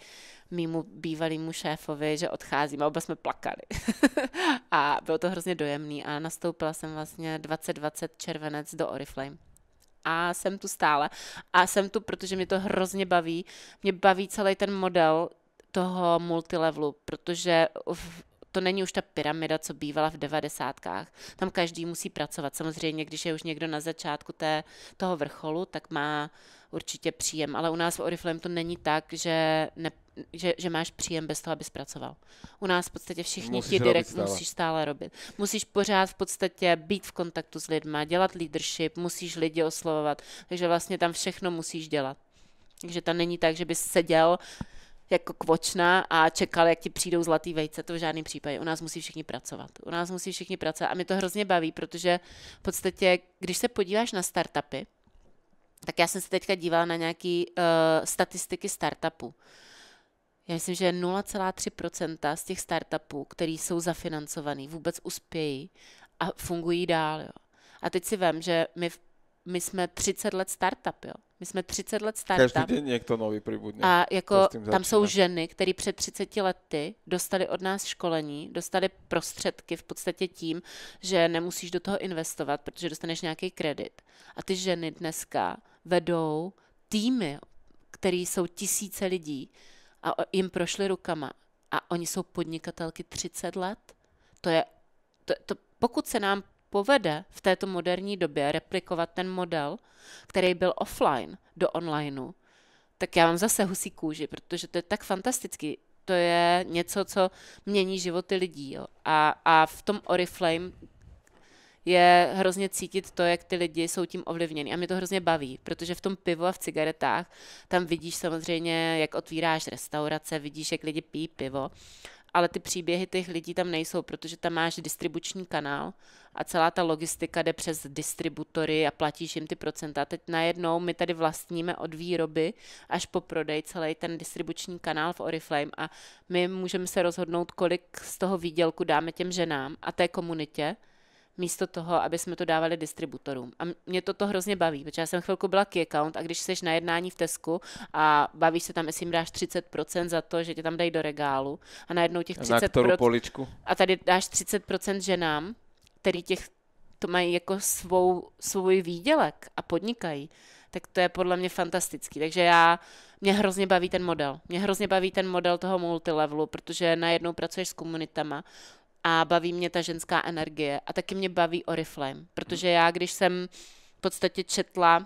mýmu bývalému šéfovi, že odcházím a oba jsme plakali. a bylo to hrozně dojemný a nastoupila jsem vlastně 2020 červenec do Oriflame a jsem tu stále. A jsem tu, protože mě to hrozně baví. Mě baví celý ten model toho multilevelu, protože v, to není už ta pyramida, co bývala v devadesátkách. Tam každý musí pracovat. Samozřejmě, když je už někdo na začátku té, toho vrcholu, tak má uh, určitě příjem, ale u nás v Oriflame to není tak, že, ne, že, že máš příjem bez toho, aby pracoval. U nás v podstatě všichni musíš ti direkt stále. musíš stále robit. Musíš pořád v podstatě být v kontaktu s lidma, dělat leadership, musíš lidi oslovovat, takže vlastně tam všechno musíš dělat. Takže to není tak, že bys seděl jako kvočna a čekal, jak ti přijdou zlatý vejce, to v žádný případě. U nás musí všichni pracovat. U nás musí všichni pracovat a mě to hrozně baví, protože v podstatě, když se podíváš na startupy, tak já jsem se teďka dívala na nějaké uh, eh, statistiky startupů. Já myslím, že 0,3% z těch startupů, který jsou zafinancovaný, vůbec uspějí a fungují dál. Jo. A teď si vím, že my, my jsme 30 let startup, jo. My jsme 30 let startup. Každý den někdo nový přibudne. A jako tam jsou ženy, které před 30 lety dostali od nás školení, dostali prostředky v podstatě tím, že nemusíš do toho investovat, protože dostaneš nějaký kredit. A ty ženy dneska vedou týmy, které jsou tisíce lidí a jim prošly rukama. A oni jsou podnikatelky 30 let. To je, to, to, pokud se nám povede v této moderní době replikovat ten model, který byl offline do onlineu, tak já mám zase husí kůži, protože to je tak fantastický. To je něco, co mění životy lidí. Jo. A, a v tom Oriflame je hrozně cítit to, jak ty lidi jsou tím ovlivněni. A mě to hrozně baví, protože v tom pivu a v cigaretách tam vidíš samozřejmě, jak otvíráš restaurace, vidíš, jak lidi pijí pivo, ale ty příběhy těch lidí tam nejsou, protože tam máš distribuční kanál a celá ta logistika jde přes distributory a platíš jim ty procenta. teď najednou my tady vlastníme od výroby až po prodej celý ten distribuční kanál v Oriflame a my můžeme se rozhodnout, kolik z toho výdělku dáme těm ženám a té komunitě, místo toho, aby jsme to dávali distributorům. A mě to to hrozně baví, protože já jsem chvilku byla key account a když jsi na jednání v Tesku a bavíš se tam, jestli jim dáš 30% za to, že tě tam dají do regálu a najednou těch 30%... Na kterou poličku? A tady dáš 30% ženám, který těch to mají jako svou, svůj výdělek a podnikají, tak to je podle mě fantastický. Takže já, mě hrozně baví ten model. Mě hrozně baví ten model toho multilevelu, protože najednou pracuješ s komunitama, a baví mě ta ženská energie a taky mě baví Oriflame, protože mm. já, když jsem v podstatě četla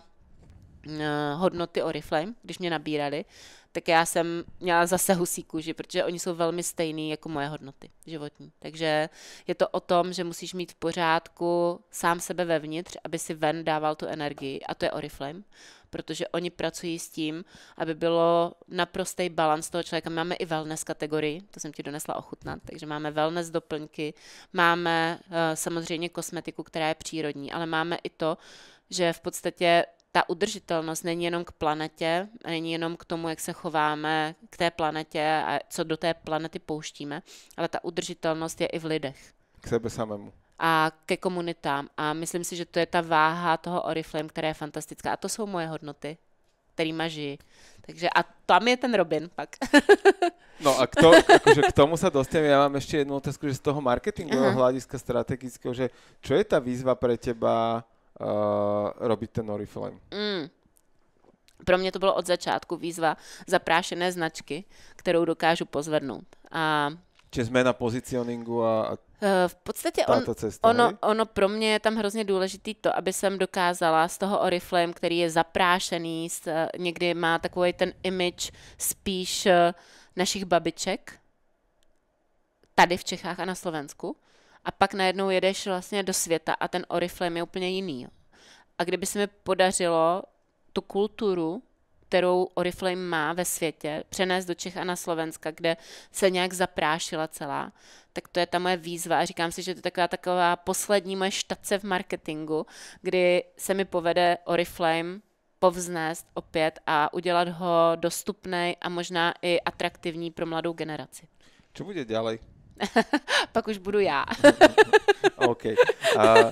uh, hodnoty Oriflame, když mě nabírali, tak já jsem měla zase husí kůži, protože oni jsou velmi stejný jako moje hodnoty životní. Takže je to o tom, že musíš mít v pořádku sám sebe vevnitř, aby si ven dával tu energii a to je Oriflame protože oni pracují s tím, aby bylo naprostý balans toho člověka. Máme i wellness kategorii, to jsem ti donesla ochutnat, takže máme wellness doplňky, máme uh, samozřejmě kosmetiku, která je přírodní, ale máme i to, že v podstatě ta udržitelnost není jenom k planetě, není jenom k tomu, jak se chováme k té planetě a co do té planety pouštíme, ale ta udržitelnost je i v lidech. K sebe samému a ke komunitám. A myslím si, že to je ta váha toho Oriflame, která je fantastická. A to jsou moje hodnoty, kterýma žijí. Takže a tam je ten Robin pak. no a k, to, akože k tomu sa dostanem. Ja mám ešte jednu otázku, že z toho marketingového uh-huh. Mhm. hľadiska strategického, že čo je ta výzva pre teba uh, robiť ten Oriflame? Mm. Pro mě to bylo od začátku výzva zaprášené značky, kterou dokážu pozvednout. A Čiže zmena pozicioningu a, a Eh, v podstatě on, cesta, ono, ono pro mě je tam hrozně důležitý to, aby jsem dokázala z toho oriflame, který je zaprášený, eh, někdy má takový ten image spíš eh, našich babiček, tady v Čechách a na Slovensku, a pak najednou jedeš vlastně do světa a ten oriflame je úplně jiný. A kdyby se mi podařilo tu kulturu kterou Oriflame má ve světě, přenést do Čech a na Slovenska, kde se nějak zaprášila celá, tak to je ta moje výzva a říkám si, že to je taková, taková poslední moje štace v marketingu, kdy se mi povede Oriflame povznést opět a udělat ho dostupný a možná i atraktivní pro mladou generaci. Co bude dělej? Pak už budu já. OK. Uh,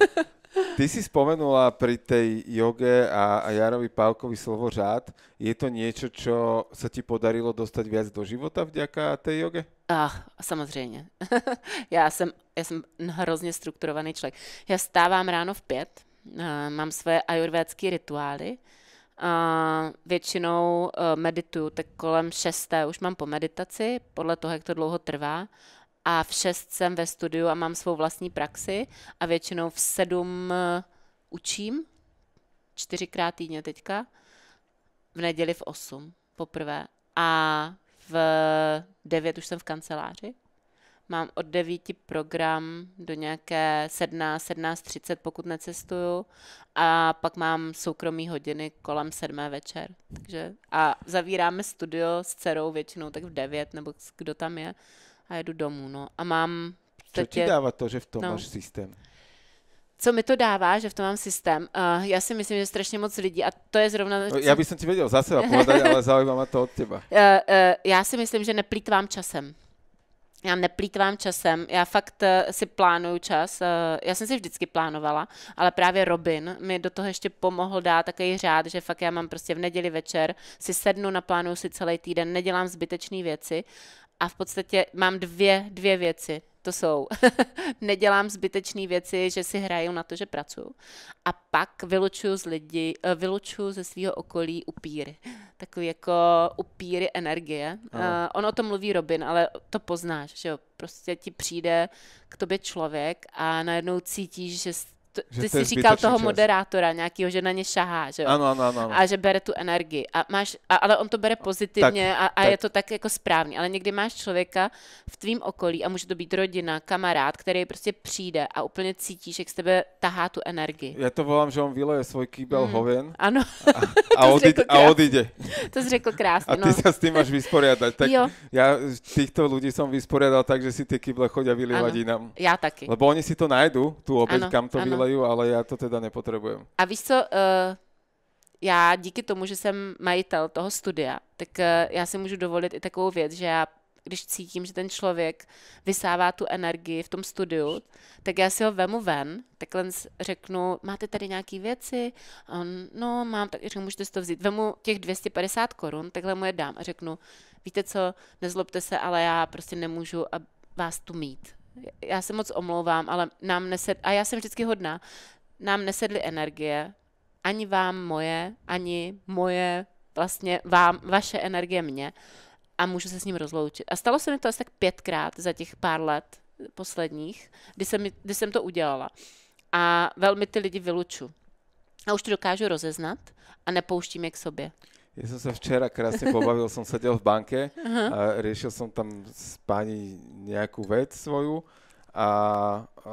ty si spomenula pri tej joge a, Jarovi Pálkovi slovo řád. Je to něco, čo se ti podarilo dostat viac do života vďaka té joge? Ach, samozřejmě. já, jsem, já jsem hrozně strukturovaný člověk. Já stávám ráno v pět, mám své ajurvédské rituály, a většinou e, medituju, tak kolem šesté už mám po meditaci, podle toho, jak to dlouho trvá a v šest jsem ve studiu a mám svou vlastní praxi a většinou v sedm eh, učím, čtyřikrát týdně teďka, v neděli v osm poprvé a v devět už jsem v kanceláři. Mám od 9 program do nějaké 17, 17.30, pokud necestuju. A pak mám soukromý hodiny kolem 7 večer. Takže, a zavíráme studio s dcerou většinou tak v 9, nebo kdo tam je a jedu domů, no. A mám... Co ti dává to, že v tom no. máš systém? co mi to dává, že v tom mám systém. Uh, já si myslím, že strašně moc lidí, a to je zrovna... No, já bych ti věděl za seba povedať, ale zaujímá to od těba. Uh, eh, uh, eh, já si myslím, že neplýtvám časem. Já neplýtvám časem, já fakt uh, si plánuju čas, uh, já jsem si vždycky plánovala, ale právě Robin mi do toho ještě pomohl dát takový řád, že fakt já mám prostě v neděli večer, si sednu, naplánuju si celý týden, nedělám zbytečné věci a v podstatě mám dvě, dvě věci. To jsou, nedělám zbytečné věci, že si hraju na to, že pracuju. A pak vylučuju, z lidi, eh, vylučuju ze svého okolí upíry. Takový jako upíry energie. Uh, eh, on o tom mluví Robin, ale to poznáš, že jo. Prostě ti přijde k tobě člověk a najednou cítíš, že to, že ty jsi říkal toho čas. moderátora nějakého, že na ně šahá, že jo? Ano, ano, ano, ano. A že bere tu energii. A máš, a, ale on to bere pozitivně tak, a, a tak. je to tak jako správně. Ale někdy máš člověka v tvým okolí a může to být rodina, kamarád, který prostě přijde a úplně cítíš, jak z tebe tahá tu energii. Já to volám, že on vyleje svůj kýbel mm. hoven. Ano. A, a, odjde, a odjde. To jsi řekl krásně. A ty no. se s tím máš vysporiadat. Tak jo. já těchto lidí jsem vysporiadal tak, že si ty kýble chodí vylívat jinam. Já taky. Lebo oni si to najdu, tu obeď, kam to vyleje vymýšľajú, ale já to teda nepotřebuji. A víš co, uh, já díky tomu, že jsem majitel toho studia, tak uh, já si můžu dovolit i takovou věc, že já když cítím, že ten člověk vysává tu energii v tom studiu, tak já si ho vemu ven, takhle řeknu, máte tady nějaké věci? A on, no, mám, tak řeknu, můžete si to vzít. Vemu těch 250 korun, takhle mu je dám a řeknu, víte co, nezlobte se, ale já prostě nemůžu vás tu mít já se moc omlouvám, ale nám nesed, a já jsem vždycky hodná, nám nesedly energie, ani vám moje, ani moje, vlastně vám, vaše energie mě a můžu se s ním rozloučit. A stalo se mi to asi tak pětkrát za těch pár let posledních, kdy jsem, kdy jsem to udělala. A velmi ty lidi vyluču. A už to dokážu rozeznat a nepouštím je k sobě. Ja jsem se včera krásně pobavil, jsem sedel v banke a riešil jsem tam s paní nějakou věc svoju a, a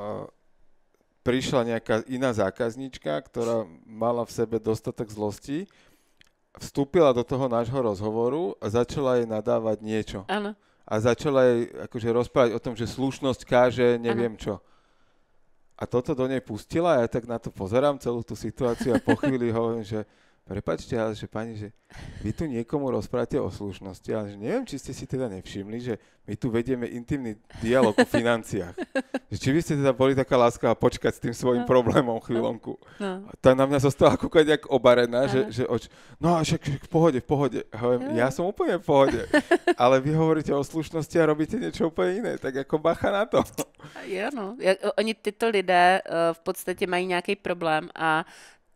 prišla nějaká iná zákaznička, která mala v sebe dostatek zlosti, vstúpila do toho nášho rozhovoru a začala jej nadávať niečo. Ano. A začala jej akože rozprávať o tom, že slušnosť káže, neviem ano. čo. A toto do nej pustila, a ja tak na to pozerám celú tú situáciu a po chvíli hovorím, že prepačte, ale že pani, že vy tu niekomu rozprávate o slušnosti, ale že neviem, či ste si teda nevšimli, že my tu vedieme intimný dialog o financiách. Že či by ste teda boli taká láska a počkať s tým svojim no. problémom chvíľonku. No. Tá na mňa zostala kúkať jak obarená, no. že, že oč... no a však, v pohode, v pohode. hovorím, no. ja som úplne v pohode. Ale vy hovoríte o slušnosti a robíte niečo úplne iné, tak ako bacha na to. Jo, no. Oni tyto lidé eh, v podstatě mají nějaký problém a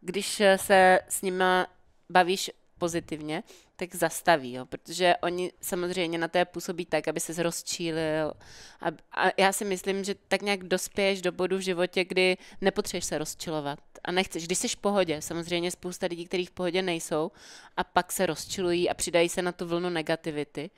když eh, se s nima bavíš pozitivně, tak zastaví, jo, protože oni samozřejmě na té působí tak, aby se rozčílil. A, a já si myslím, že tak nějak dospěješ do bodu v životě, kdy nepotřebuješ se rozčilovat a nechceš. Když jsi v pohodě, samozřejmě spousta lidí, kteří v pohodě nejsou a pak se rozčilují a přidají se na tu vlnu negativity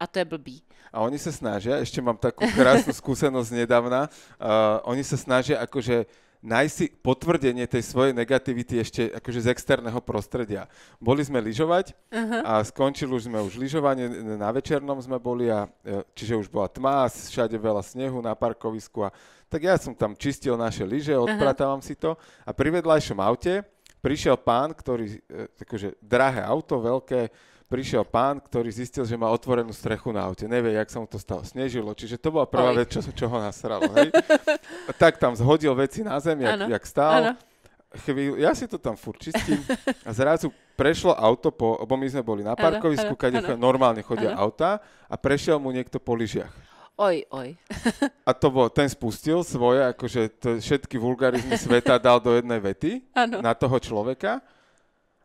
a to je blbý. A oni se snaží, ještě mám takovou krásnou zkušenost nedávna, uh, oni se snaží jakože nájsť si potvrdenie tej svojej negativity ešte akože z externého prostredia. Boli sme lyžovať uh-huh. a skončili už sme už lyžovanie, na večernom sme boli a e, čiže už bola tma, všade veľa snehu na parkovisku a tak ja som tam čistil naše lyže, odpratávam uh-huh. si to a pri vedľajšom aute prišiel pán, ktorý, e, takže drahé auto, veľké, prišiel pán, ktorý zistil, že má otvorenú strechu na aute. Nevie, jak sa mu to stalo. Snežilo. Čiže to bola prvá Oj. vec, čo, čo ho nasralo. Hej? tak tam zhodil veci na zem, jak, ano. jak stál. Ano. Chvíľu, ja si to tam furt čistím a zrazu prešlo auto po, bo my sme boli na parkovisku, kde normálne chodia ano. auta a prešiel mu niekto po lyžiach. Oj, oj. A to bol, ten spustil svoje, akože t- všetky vulgarizmy sveta dal do jednej vety ano. na toho človeka.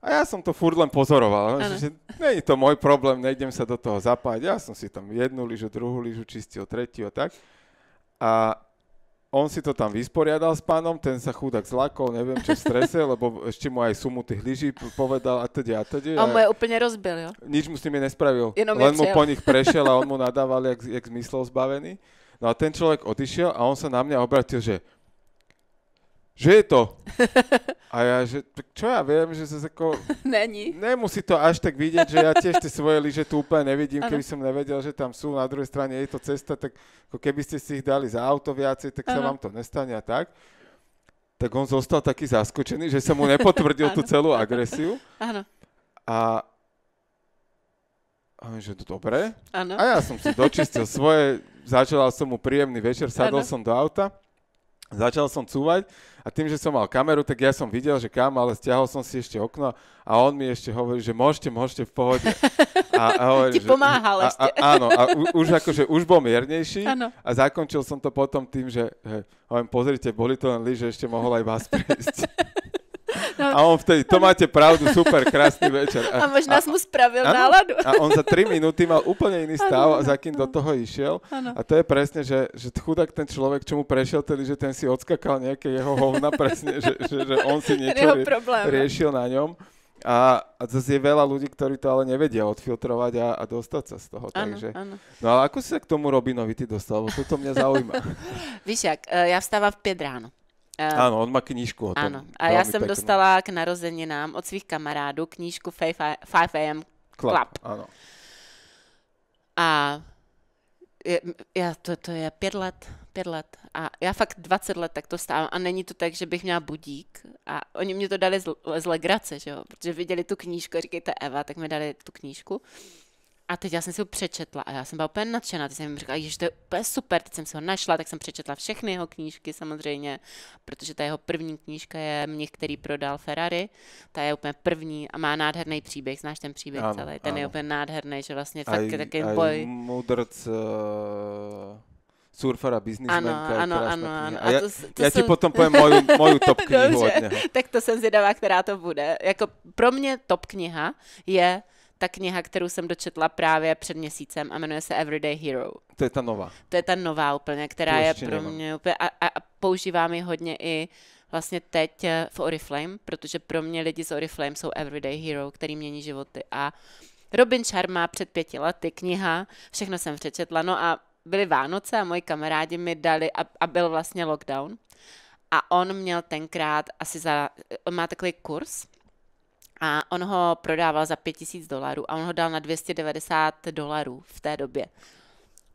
A já jsem to furt len pozoroval, že, že není to môj problém, nejdem se do toho zapájať. Já jsem si tam jednu lyžu, druhou lyžu čistil, tretiu a tak. A on si to tam vysporiadal s pánom, ten sa chudák zlakol, neviem čo v strese, lebo ešte mu aj sumu tých lyží povedal a teda a teda. A, mu je úplne rozbil, jo? Nič mu s nimi nespravil, Jenom len mu po nich prešiel a on mu nadával, jak, jak zmyslov zbavený. No a ten človek odišiel a on sa na mňa obratil, že že je to. A já, že, tak čo já vím, že se jako... Není. Nemusí to až tak vidět, že já těž ty svoje lyže tu úplně nevidím, ano. keby jsem nevěděl, že tam jsou, na druhé straně je to cesta, tak jako keby ste si ich dali za auto viacej, tak ano. se vám to nestane a tak. Tak on zostal taky zaskočený, že jsem mu nepotvrdil tu celou agresiu. Ano. A a že to dobré. Ano. A já jsem si dočistil svoje, začal jsem mu příjemný večer, sadl jsem do auta. Začal som cúvať a tým, že som mal kameru, tak ja som videl, že kam, ale stiahol som si ešte okno a on mi ešte hovorí, že môžete, môžete v pohode. A, a hovorí, Ti že, pomáhal že, ešte. A, áno, a u, už akože už bol miernejší ano. a zakončil som to potom tým, že he, hovorím, pozrite, boli to len lyže, ešte mohol aj vás prejsť. No. A on vtedy, to máte pravdu, super, krásny večer. A, a možná a, mu spravil ano, náladu. A on za tri minúty mal úplne iný stav, ano, za kým ano. do toho išiel. Ano. A to je presne, že, že chudák ten človek, čo mu prešiel, tedy, že ten si odskakal nejaké jeho hovna presne, že, že, že on si niečo rie, riešil na ňom. A, a zase je veľa ľudí, ktorí to ale nevedia odfiltrovať a, a dostať sa z toho. Ano, takže. Ano. No ale ako si sa k tomu Robinovi ty dostal? Bo to, to mňa zaujíma. Víš jak, e, já vstávám v 5 ráno. Uh, ano, on má knížku o tom. Ano. A já jsem pěknou. dostala k narozeninám od svých kamarádů knížku 5am Club. Club. Ano. A já, to, to je pět let, pět let. A já fakt 20 let tak to stávám. A není to tak, že bych měla budík. A oni mě to dali z, z legrace, že jo? Protože viděli tu knížku říkejte říkají, Eva, tak mi dali tu knížku. A teď já jsem si ho přečetla a já jsem byla úplně nadšená. Teď jsem jim říkala, že to je úplně super, teď jsem si ho našla, tak jsem přečetla všechny jeho knížky samozřejmě, protože ta jeho první knížka je Mnich, který prodal Ferrari. Ta je úplně první a má nádherný příběh, znáš ten příběh ano, celý. Ten ano. je úplně nádherný, že vlastně fakt aj, taky aj boj. Mudrc, uh eh, surfera, biznismenka. Ano, ano, ano, ano. A, já, a to, to já jsou... ti potom povím moju, moju top knihu Dobře, od něho. Tak to jsem zvědavá, která to bude. Jako pro mě top kniha je ta kniha, kterou jsem dočetla právě před měsícem a jmenuje se Everyday Hero. To je ta nová. To je ta nová úplně, která je pro nemám. mě úplně a, a, a používám ji hodně i vlastně teď eh, v Oriflame, protože pro mě lidi z Oriflame jsou everyday hero, který mění životy a Robin Sharma před pěti lety kniha, všechno jsem přečetla, no a byly Vánoce a moji kamarádi mi dali a, a byl vlastně lockdown a on měl tenkrát asi za, on má takový kurz, a on ho prodával za 5000 dolarů a on ho dal na 290 dolarů v té době.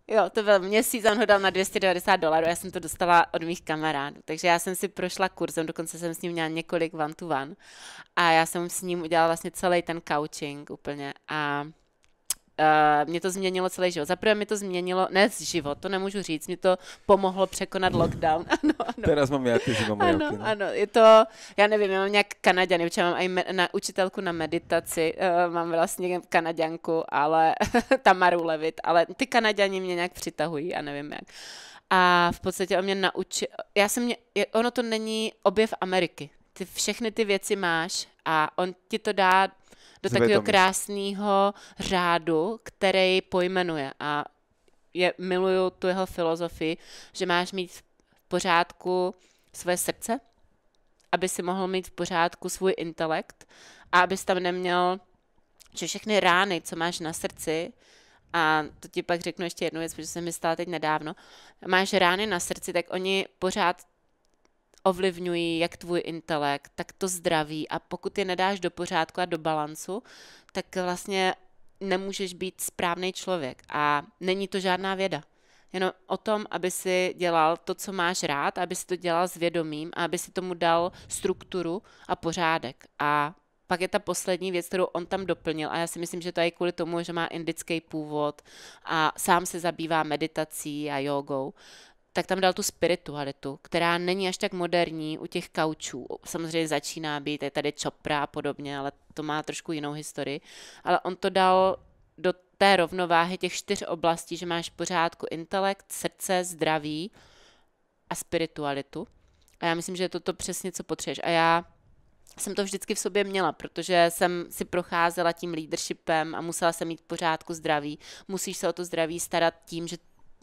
Jo, to byl měsíc, on ho dal na 290 dolarů, já jsem to dostala od mých kamarádů. Takže já jsem si prošla kurzem, dokonce jsem s ním měla několik one to one. A já jsem s ním udělala vlastně celý ten coaching úplně. A Uh, mě to změnilo celý život. Zaprvé mi to změnilo, ne z život, to nemůžu říct, mě to pomohlo překonat lockdown. Ano, ano. Teraz mám já ty mám Ano, jaký, no. ano, je to, já nevím, já mám nějak kanaděny, protože mám i me, na učitelku na meditaci, uh, mám vlastně kanaděnku, ale Tamaru Levit, ale ty kanaděni mě nějak přitahují a nevím jak. A v podstatě on mě naučil, já jsem mě, ono to není objev Ameriky. Ty všechny ty věci máš a on ti to dá do takového krásného řádu, který pojmenuje. A je, miluju tu jeho filozofii, že máš mít v pořádku svoje srdce, aby si mohl mít v pořádku svůj intelekt a abys tam neměl že všechny rány, co máš na srdci, a to ti pak řeknu ještě jednu věc, protože jsem mi stala teď nedávno, máš rány na srdci, tak oni pořád ovlivňují jak tvůj intelekt, tak to zdraví a pokud je nedáš do pořádku a do balancu, tak vlastně nemůžeš být správný člověk a není to žádná věda. Jenom o tom, aby si dělal to, co máš rád, aby si to dělal s vědomím a aby si tomu dal strukturu a pořádek. A pak je ta poslední věc, kterou on tam doplnil a já si myslím, že to je kvůli tomu, že má indický původ a sám se zabývá meditací a jogou, tak tam dal tu spiritualitu, která není až tak moderní u těch kaučů. Samozřejmě začíná být, je tady Chopra a podobně, ale to má trošku jinou historii. Ale on to dal do té rovnováhy těch čtyř oblastí, že máš pořádku intelekt, srdce, zdraví a spiritualitu. A já myslím, že je to to přesně, co potřebuješ. A já jsem to vždycky v sobě měla, protože jsem si procházela tím leadershipem a musela jsem mít pořádku zdraví. Musíš se o to zdraví starat tím, že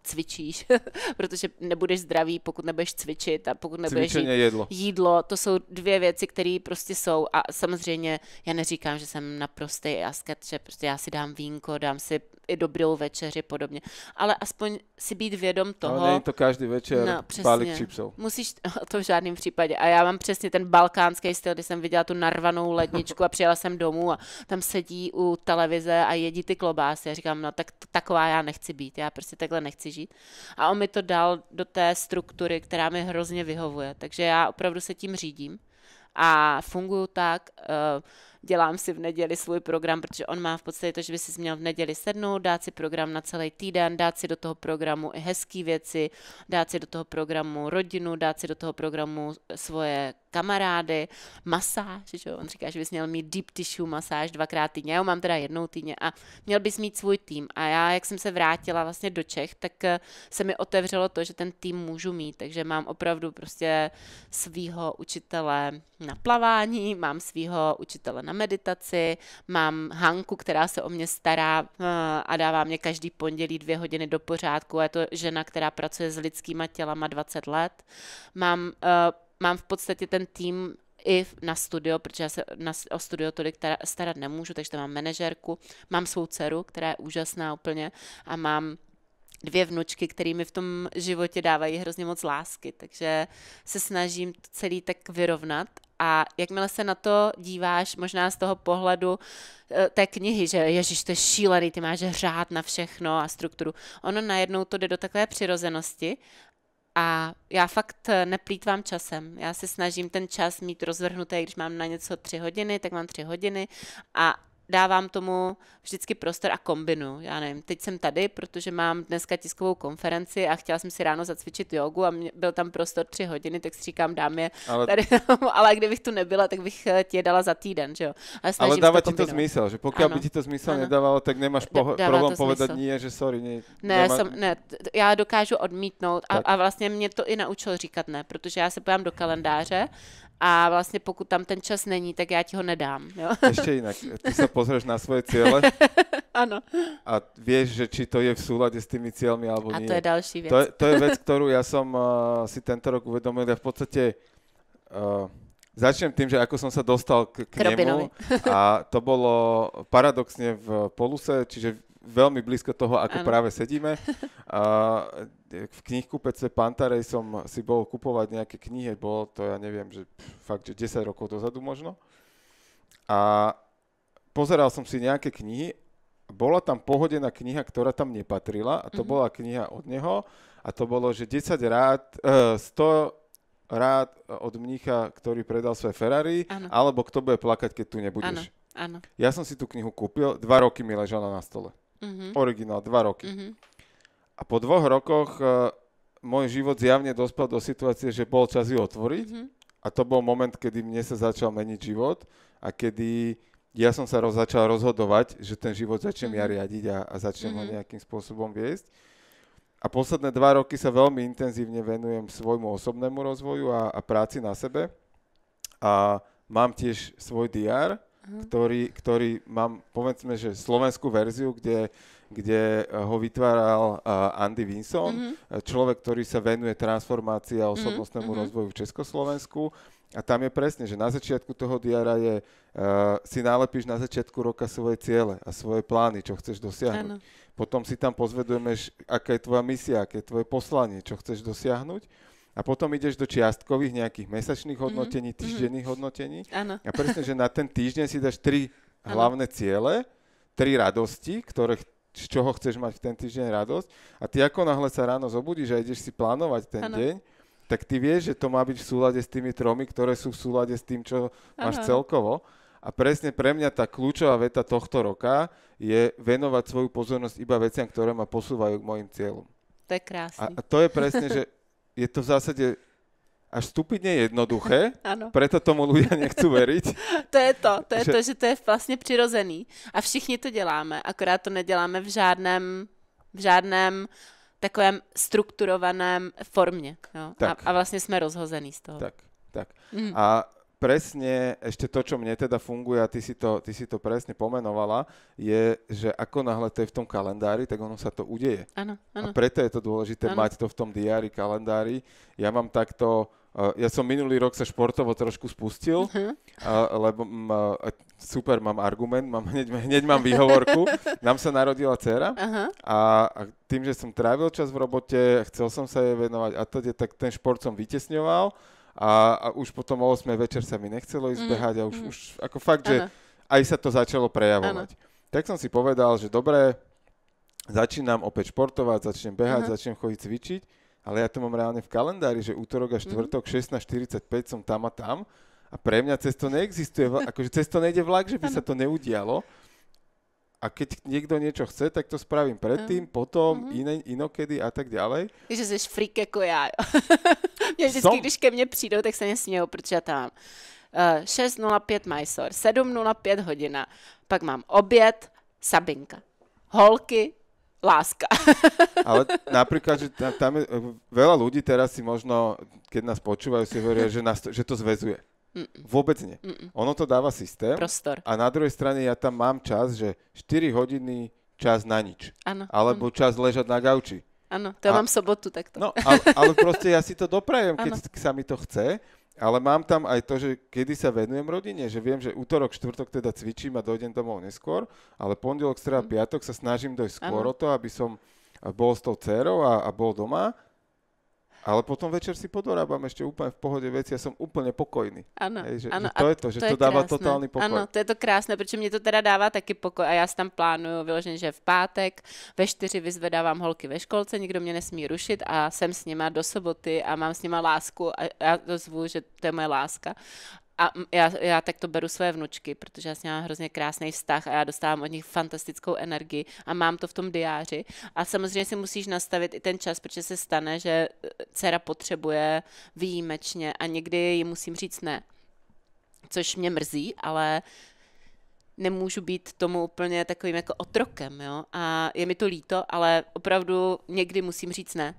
cvičíš, protože nebudeš zdravý, pokud nebudeš cvičit a pokud nebudeš jít, jídlo. jídlo. To jsou dvě věci, které prostě jsou a samozřejmě já neříkám, že jsem naprostý asket, že prostě já si dám vínko, dám si i dobrou večeři podobně, ale aspoň si být vědom toho. Ale není to každý večer no, přesně. čipsou. Musíš, no, to v žádném případě. A já mám přesně ten balkánský styl, kdy jsem viděla tu narvanou ledničku a přijela jsem domů a tam sedí u televize a jedí ty klobásy. Já říkám, no tak taková já nechci být, já prostě takhle nechci žít. A on mi to dal do té struktury, která mi hrozně vyhovuje. Takže já opravdu se tím řídím a funguju tak, eh, dělám si v neděli svůj program, protože on má v podstatě to, že by si měl v neděli sednout, dát si program na celý týden, dát si do toho programu i hezké věci, dát si do toho programu rodinu, dát si do toho programu svoje kamarády, masáž, že on říká, že bys měl mít deep tissue masáž dvakrát týdně, já ho mám teda jednou týdně a měl bys mít svůj tým. A já, jak jsem se vrátila vlastně do Čech, tak eh, se mi otevřelo to, že ten tým můžu mít, takže mám opravdu prostě svýho učitele na plavání, mám svýho učitele na meditaci, mám Hanku, která se o mě stará eh, a dává mě každý pondělí dvě hodiny do pořádku a je to žena, která pracuje s lidskýma tělama 20 let. Mám uh, mám v podstatě ten tým i na studio, protože já se na, o studio tolik starat nemůžu, takže tam mám manažerku, mám svou dceru, která je úžasná úplně a mám dvě vnučky, které mi v tom životě dávají hrozně moc lásky, takže se snažím celý tak vyrovnat a jakmile se na to díváš, možná z toho pohledu eh, té knihy, že ježiš, to je šílený, ty máš řád na všechno a strukturu. Ono najednou to jde do takové přirozenosti a já fakt eh, neplýtvám časem. Já se snažím ten čas mít rozvrhnutý, když mám na něco tři hodiny, tak mám tři hodiny a dávám tomu vždycky prostor a kombinu. Já nevím, teď jsem tady, protože mám dneska tiskovou konferenci a chtěla jsem si ráno zacvičit jogu a mě, byl tam prostor tři hodiny, tak si říkám, dám je ale... tady, ale kdybych tu nebyla, tak bych eh, ti je dala za týden, že jo. Ale, ale dává ti to smysl, že pokud by ti to smysl nedávalo, tak nemáš dává problém povedat nie, že sorry, Ne, ne, nemá... jsem, ne, já dokážu odmítnout a, a vlastně mě to i naučil říkat ne, protože já se pojám do kalendáře a vlastně pokud tam ten čas není, tak já ti ho nedám. Jo? Ještě jinak, ty se pozřeš na svoje cíle ano. a víš, že či to je v souladě s tými cílmi, alebo a nie. to je další věc. To je, to je věc, kterou já jsem uh, si tento rok uvedomil že v podstatě uh, Začnem tým, že ako som sa dostal k, k nemu a to bolo paradoxne v Poluse, čiže veľmi blízko toho, ako ano. práve sedíme. A v PC Pantarej som si bol kupovať nejaké knihy, bolo to, ja neviem, že fakt, že 10 rokov dozadu možno. A pozeral som si nejaké knihy, bola tam pohodená kniha, ktorá tam nepatrila a to mm-hmm. bola kniha od neho a to bolo, že 10 rád, 100 e, rád od mnícha, ktorý predal svoje Ferrari, ano. alebo kto bude plakať, keď tu nebudeš. Ano. Ano. Ja som si tú knihu kúpil, dva roky mi ležala na stole mm-hmm. originál, dva roky. Mm-hmm. A po dvoch rokoch uh, môj život zjavne dospel do situácie, že bol čas ju otvoriť mm-hmm. a to bol moment, kedy mne sa začal meniť život a kedy ja som sa roz, začal rozhodovať, že ten život začnem mm-hmm. ja riadiť a, a začnem mm-hmm. ho nejakým spôsobom viesť. A posledné dva roky sa veľmi intenzívne venujem svojmu osobnému rozvoju a, a práci na sebe. A mám tiež svoj DR, huh ktorý, ktorý mám, povedzme, že slovenskú verziu, kde, kde ho vytváral uh, Andy Vinson, uh-huh. Mhm. Eh, človek, ktorý sa venuje transformácii a mhm, osobnostnému uh-huh. Mhm. rozvoju v Československu. A tam je presne, že na začiatku toho diara je, uh, si nálepíš na začiatku roka svoje ciele a svoje plány, čo chceš dosiahnuť. Ano. Potom si tam pozvedujeme, aká je tvoja misia, aké je tvoje poslanie, čo chceš dosiahnuť a potom ideš do čiastkových nejakých mesačných mhm. hodnotení, mm-hmm. týždenných mm-hmm. hodnotení. Ano. A presne, že na ten týždeň si dáš tri ano. hlavné ciele, tri radosti, ktoré, z čoho chceš mať v ten týždeň radosť. A ty ako náhle sa ráno zobudíš a ideš si plánovať ten ano. deň, tak ty vieš, že to má byť v súlade s tými tromi, ktoré sú v súlade s tým, čo máš celkovo. A presne pre mňa tá kľúčová veta tohto roka je venovať svoju pozornosť iba veciam, ktoré ma posúvajú k mojim cieľom. To je krásne. A, a to je presne, že je to v zásade až stupidne jednoduché, ano. preto tomu ľudia nechcú veriť. to je to, to je že... to, že to je vlastně přirozený. A všichni to děláme, akorát to neděláme v žádném, v žádném takovém strukturovaném formě. Jo? Tak. A, a vlastně jsme rozhozený z toho. Tak, tak. Mm. A presne ešte to, čo mne teda funguje, a ty si to, ty si to presne pomenovala, je, že ako náhle to je v tom kalendári, tak ono sa to udeje. Ano, ano. A preto je to dôležité ano. mať to v tom diári, kalendári. Ja mám takto eh, ja som minulý rok sa športovo trošku spustil, uh-huh. lebo mm, super, mám argument, mám, hneď, hneď mám výhovorku. Nám sa narodila dcera uh-huh. a, a tým, že som trávil čas v robote, chcel som sa jej venovať a to, tak ten šport som vytesňoval a, a už potom o 8 večer sa mi nechcelo ísť mm. behať a už, mm. už ako fakt, že ano. aj sa to začalo prejavovať. Ano. Tak som si povedal, že dobre, začínam opäť športovať, začnem behať, ano. Mhm. začnem chodiť cvičiť, ale ja to mám reálne v kalendári, že útorok a mhm. štvrtok mm. 16.45 som tam a tam a pre mňa cesto to neexistuje, akože cesto nejde vlak, že by ano. sa to neudialo a keď niekto niečo chce, tak to spravím predtým, mm. potom, mm-hmm. iné, inokedy a tak ďalej. Že jsi freak jako já. mě vždycky, Som... když ke mně přijdou, tak se mě smějou, protože já tam mám uh, 6.05 majsor, 7.05 hodina, pak mám oběd, Sabinka, holky, láska. Ale napríklad, že tam, je, eh, veľa ľudí teraz si možno, keď nás počúvajú, si hovoria, že, nás to, že to zvezuje. Mm-mm. Vôbec nie. Mm-mm. Ono to dáva systém. Prostor. A na druhej strane ja tam mám čas, že 4 hodiny čas na nič. Ano, Alebo mm. čas ležať na gauči. Áno, to ja a, mám sobotu takto. No, ale, ale proste ja si to doprajem, keď ano. sa mi to chce. Ale mám tam aj to, že kedy sa venujem rodine, že viem, že útorok, štvrtok teda cvičím a dojdem domov neskôr, ale pondelok, streda, mm. piatok sa snažím dojsť skôr ano. o to, aby som bol s tou dcerou a, a bol doma ale potom večer si podorábam ešte úplne v pohode veci, a som úplne pokojný. Áno, že, ano, že to je to, že to, to dáva krásne. totálny pokoj. Áno, to je to krásné, protože mne to teda dává taky pokoj a já si tam plánuju vyloženě, že v pátek ve čtyři vyzvedávam holky ve školce, nikdo mě nesmí rušit a jsem s nima do soboty a mám s nima lásku a ja to zvu, že to je moje láska a já, já tak to beru své vnučky, protože já s mám hrozně krásný vztah a já dostávám od nich fantastickou energii a mám to v tom diáři. A samozřejmě si musíš nastavit i ten čas, protože se stane, že e, dcera potřebuje výjimečně a někdy ji musím říct ne. Což mě mrzí, ale nemůžu být tomu úplně takovým jako otrokem, jo. A je mi to líto, ale opravdu někdy musím říct ne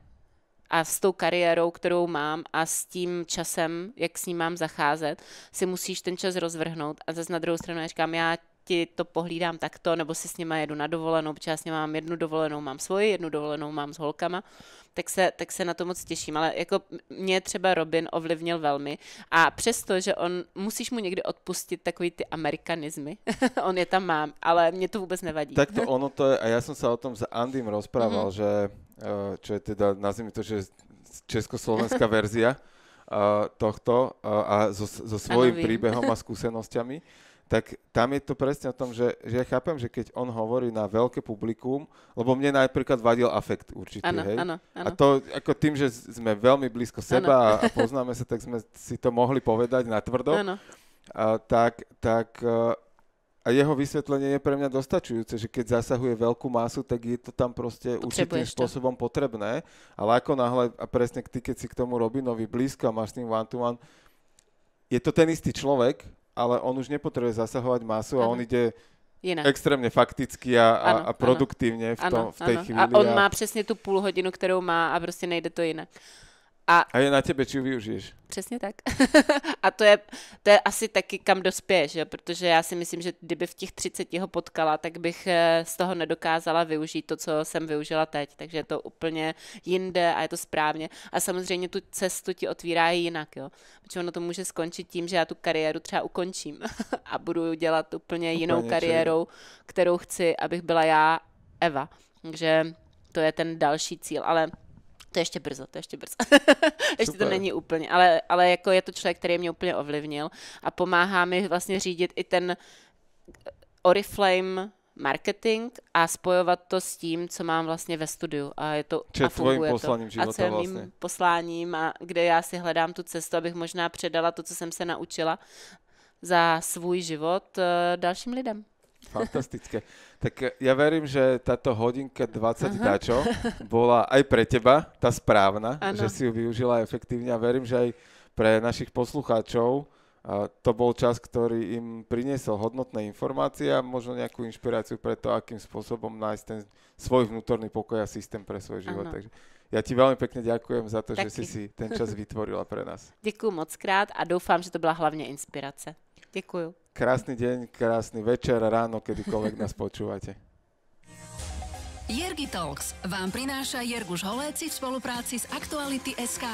a s tou kariérou, kterou mám a s tím časem, jak s ním mám zacházet, si musíš ten čas rozvrhnout a zase na druhou stranu já říkám, já ti to pohlídám takto, nebo si s nima jedu na dovolenou, protože já s nima mám jednu dovolenou, mám svoji, jednu dovolenou mám s holkama, tak se, tak se na to moc těším. Ale jako mě třeba Robin ovlivnil velmi a přesto, že on, musíš mu někdy odpustit takový ty amerikanizmy, on je tam mám, ale mě to vůbec nevadí. tak to ono to je, a já jsem se o tom s Andym rozprával, mm-hmm. že, eh, čo je teda, nazvím to, že československá verzia, eh, tohto eh, a so, so svojím ano, príbehom a skúsenosťami tak tam je to presne o tom, že, že ja chápem, že keď on hovorí na veľké publikum, lebo mne napríklad vadil afekt určite, ano, hej? Ano, ano. A to ako tým, že sme veľmi blízko seba ano. a poznáme sa, tak sme si to mohli povedať na tvrdo. Ano. tak, tak eh, a jeho vysvetlenie je pre mňa dostačujúce, že keď zasahuje veľkú masu, tak je to tam proste určitým spôsobom potrebné, ale ako náhle, a presne ty, keď si k tomu nový blízko a máš s ním one to one je to ten istý človek, ale on už nepotřebuje zasahovat masu ano. a on jde Jinak. extrémně fakticky a, ano, a produktivně ano, v, tom, ano, v té ano. chvíli. A on a... má přesně tu půl hodinu, kterou má a prostě nejde to jinak. A, a je na tebe, či využiješ. Přesně tak. a to je, to je asi taky, kam dospěješ, jo? protože já si myslím, že kdyby v těch 30 ho potkala, tak bych eh, z toho nedokázala využít to, co jsem využila teď. Takže je to úplně jinde a je to správně. A samozřejmě tu cestu ti otvírá i jinak, jo? protože ono to může skončit tím, že já tu kariéru třeba ukončím a budu dělat úplně jinou úplně kariérou, kterou chci, abych byla já Eva. Takže to je ten další cíl, ale to je ještě brzo, to je ještě brzo. ještě to není úplně, ale, ale jako je to člověk, který mě úplně ovlivnil a pomáhá mi vlastně řídit i ten eh, Oriflame marketing a spojovat to s tím, co mám vlastně ve studiu. A je to Čiže a tvojím posláním to. a co je vlastně. posláním a kde já si hledám tu cestu, abych možná předala to, co jsem se naučila za svůj život eh, dalším lidem. Fantastické. Tak ja verím, že táto hodinka 20 uh-huh. dačo bola aj pre teba tá správna, ano. že si ju využila efektívne a verím, že aj pre našich poslucháčov a to bol čas, ktorý im priniesol hodnotné informácie a možno nejakú inšpiráciu pre to, akým spôsobom nájsť ten svoj vnútorný pokoj a systém pre svoj život. Ano. Takže já ti velmi pekne děkuji za to, Taky. že si si ten čas vytvorila pro nás. Ďakujem moc krát a doufám, že to byla hlavně inspirace. Děkuju. Krásný den, krásný večer, ráno, kdykoliv nás počúvate. Jergi Talks vám prináša Jerguš Holéci v spolupráci s Aktuality SK.